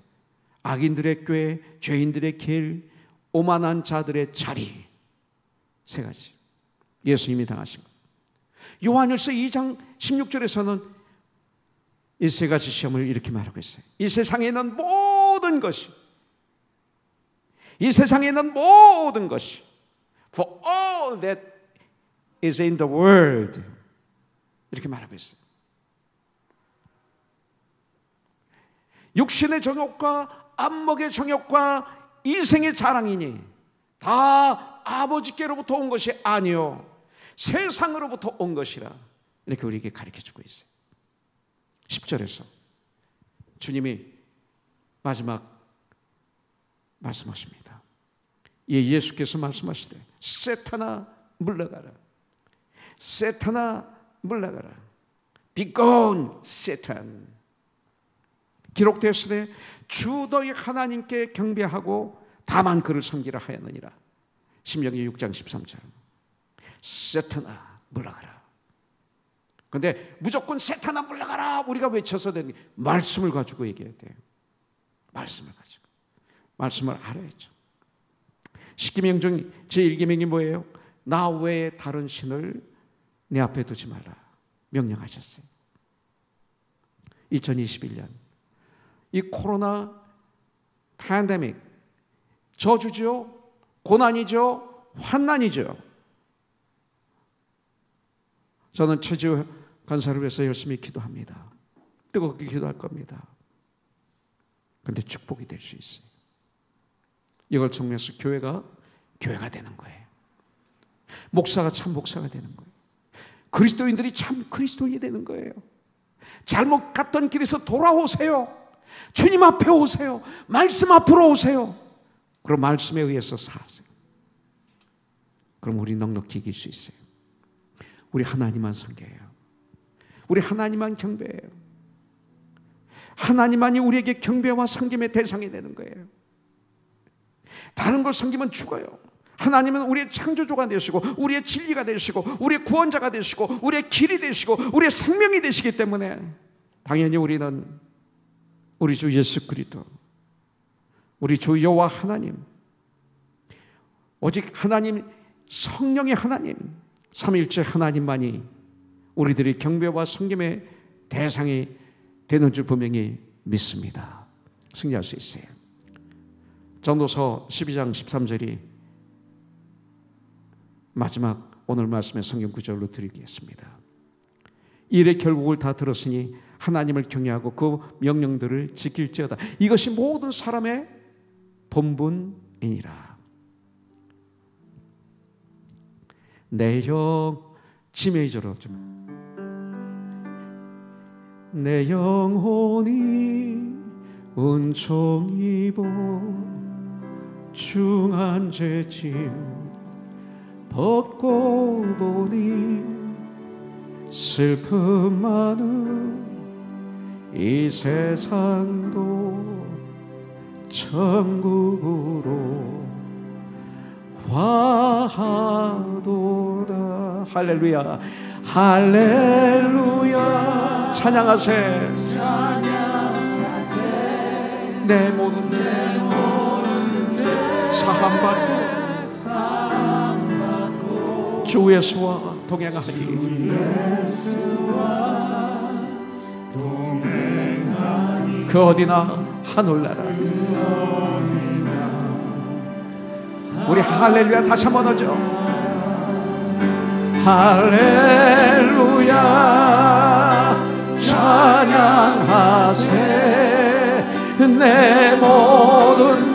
악인들의 꾀, 죄인들의 길, 오만한 자들의 자리. 세 가지. 예수님이 당하신 것. 요한일서 2장 16절에서는 이 세 가지 시험을 이렇게 말하고 있어요. 이 세상에 는 모든 것이 이 세상에 는 모든 것이 for all that is in the world 이렇게 말하고 있어요. 육신의 정욕과 안목의 정욕과 이 생의 자랑이니 다 아버지께로부터 온 것이 아니요 세상으로부터 온 것이라 이렇게 우리에게 가르쳐 주고 있어요. 10절에서 주님이 마지막 말씀하십니다. 예, 예수께서 말씀하시되 세타나 물러가라. 세타나 물러가라. 비건 세탄. 기록되었으되 주 너희 하나님께 경배하고 다만 그를 섬기라 하였느니라. 신명기 6장 13절. 세타나 물러가라. 근데 무조건 세타나 물러가라 우리가 외쳐서 되는 말씀을 가지고 얘기해야 돼요. 말씀을 가지고. 말씀을 알아야죠. 십계명 중 제1계명이 뭐예요? 나 외에 다른 신을 내 앞에 두지 말라 명령하셨어요. 2021년 이 코로나 팬데믹 저주죠. 고난이죠. 환난이죠. 저는 체조 간사를 위해서 열심히 기도합니다. 뜨겁게 기도할 겁니다. 근데 축복이 될 수 있어요. 이걸 통해서 교회가 교회가 되는 거예요. 목사가 참 목사가 되는 거예요. 그리스도인들이 참 그리스도인이 되는 거예요. 잘못 갔던 길에서 돌아오세요. 주님 앞에 오세요. 말씀 앞으로 오세요. 그럼 말씀에 의해서 사세요. 그럼 우리 넉넉히 이길 수 있어요. 우리 하나님만 섬겨요. 우리 하나님만 경배해요. 하나님만이 우리에게 경배와 섬김의 대상이 되는 거예요. 다른 걸 섬기면 죽어요. 하나님은 우리의 창조주가 되시고 우리의 진리가 되시고 우리의 구원자가 되시고 우리의 길이 되시고 우리의 생명이 되시기 때문에 당연히 우리는 우리 주 예수 그리스도, 우리 주 여호와 하나님, 오직 하나님 성령의 하나님, 삼일째 하나님만이 우리들의 경배와 성김의 대상이 되는 줄 분명히 믿습니다. 승리할 수 있어요. 전도서 12장 13절이 마지막 오늘 말씀의 성경 구절로 드리겠습니다. 일의 결국을 다 들었으니 하나님을 경외하고 그 명령들을 지킬지어다. 이것이 모든 사람의 본분이니라. 내영 지메이 저러좀 내 영혼이 은총이보 중한 죄짐 벗고 보니 슬픔만은 이 세상도 천국으로 화하도다 할렐루야 할렐루야 찬양하세 찬양하세 내 모든 내 모든 죄 사함받고 사함받고 주 예수와 동행하니 주 예수와 동행 그 어디나 하늘나라 우리 할렐루야 다시 한번 하죠 할렐루야 찬양하세 내 모든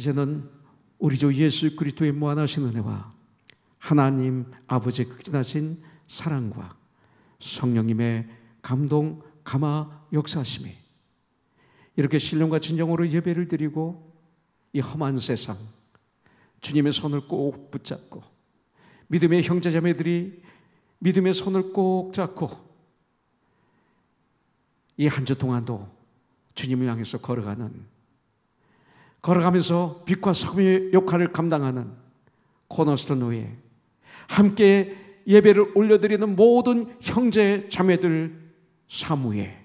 이제는 우리 주 예수 그리스도의 무한하신 은혜와 하나님 아버지의 극진하신 사랑과 성령님의 감동 감화 역사심이 이렇게 신령과 진정으로 예배를 드리고 이 험한 세상 주님의 손을 꼭 붙잡고 믿음의 형제자매들이 믿음의 손을 꼭 잡고 이 한 주 동안도 주님을 향해서 걸어가는 걸어가면서 빛과 소금의 역할을 감당하는 코너스톤 우에 함께 예배를 올려드리는 모든 형제 자매들 사무에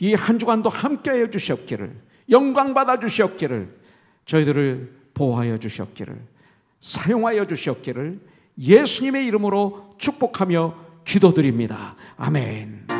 이 한 주간도 함께하여 주시옵기를 영광 받아 주시옵기를 저희들을 보호하여 주시옵기를 사용하여 주시옵기를 예수님의 이름으로 축복하며 기도드립니다. 아멘.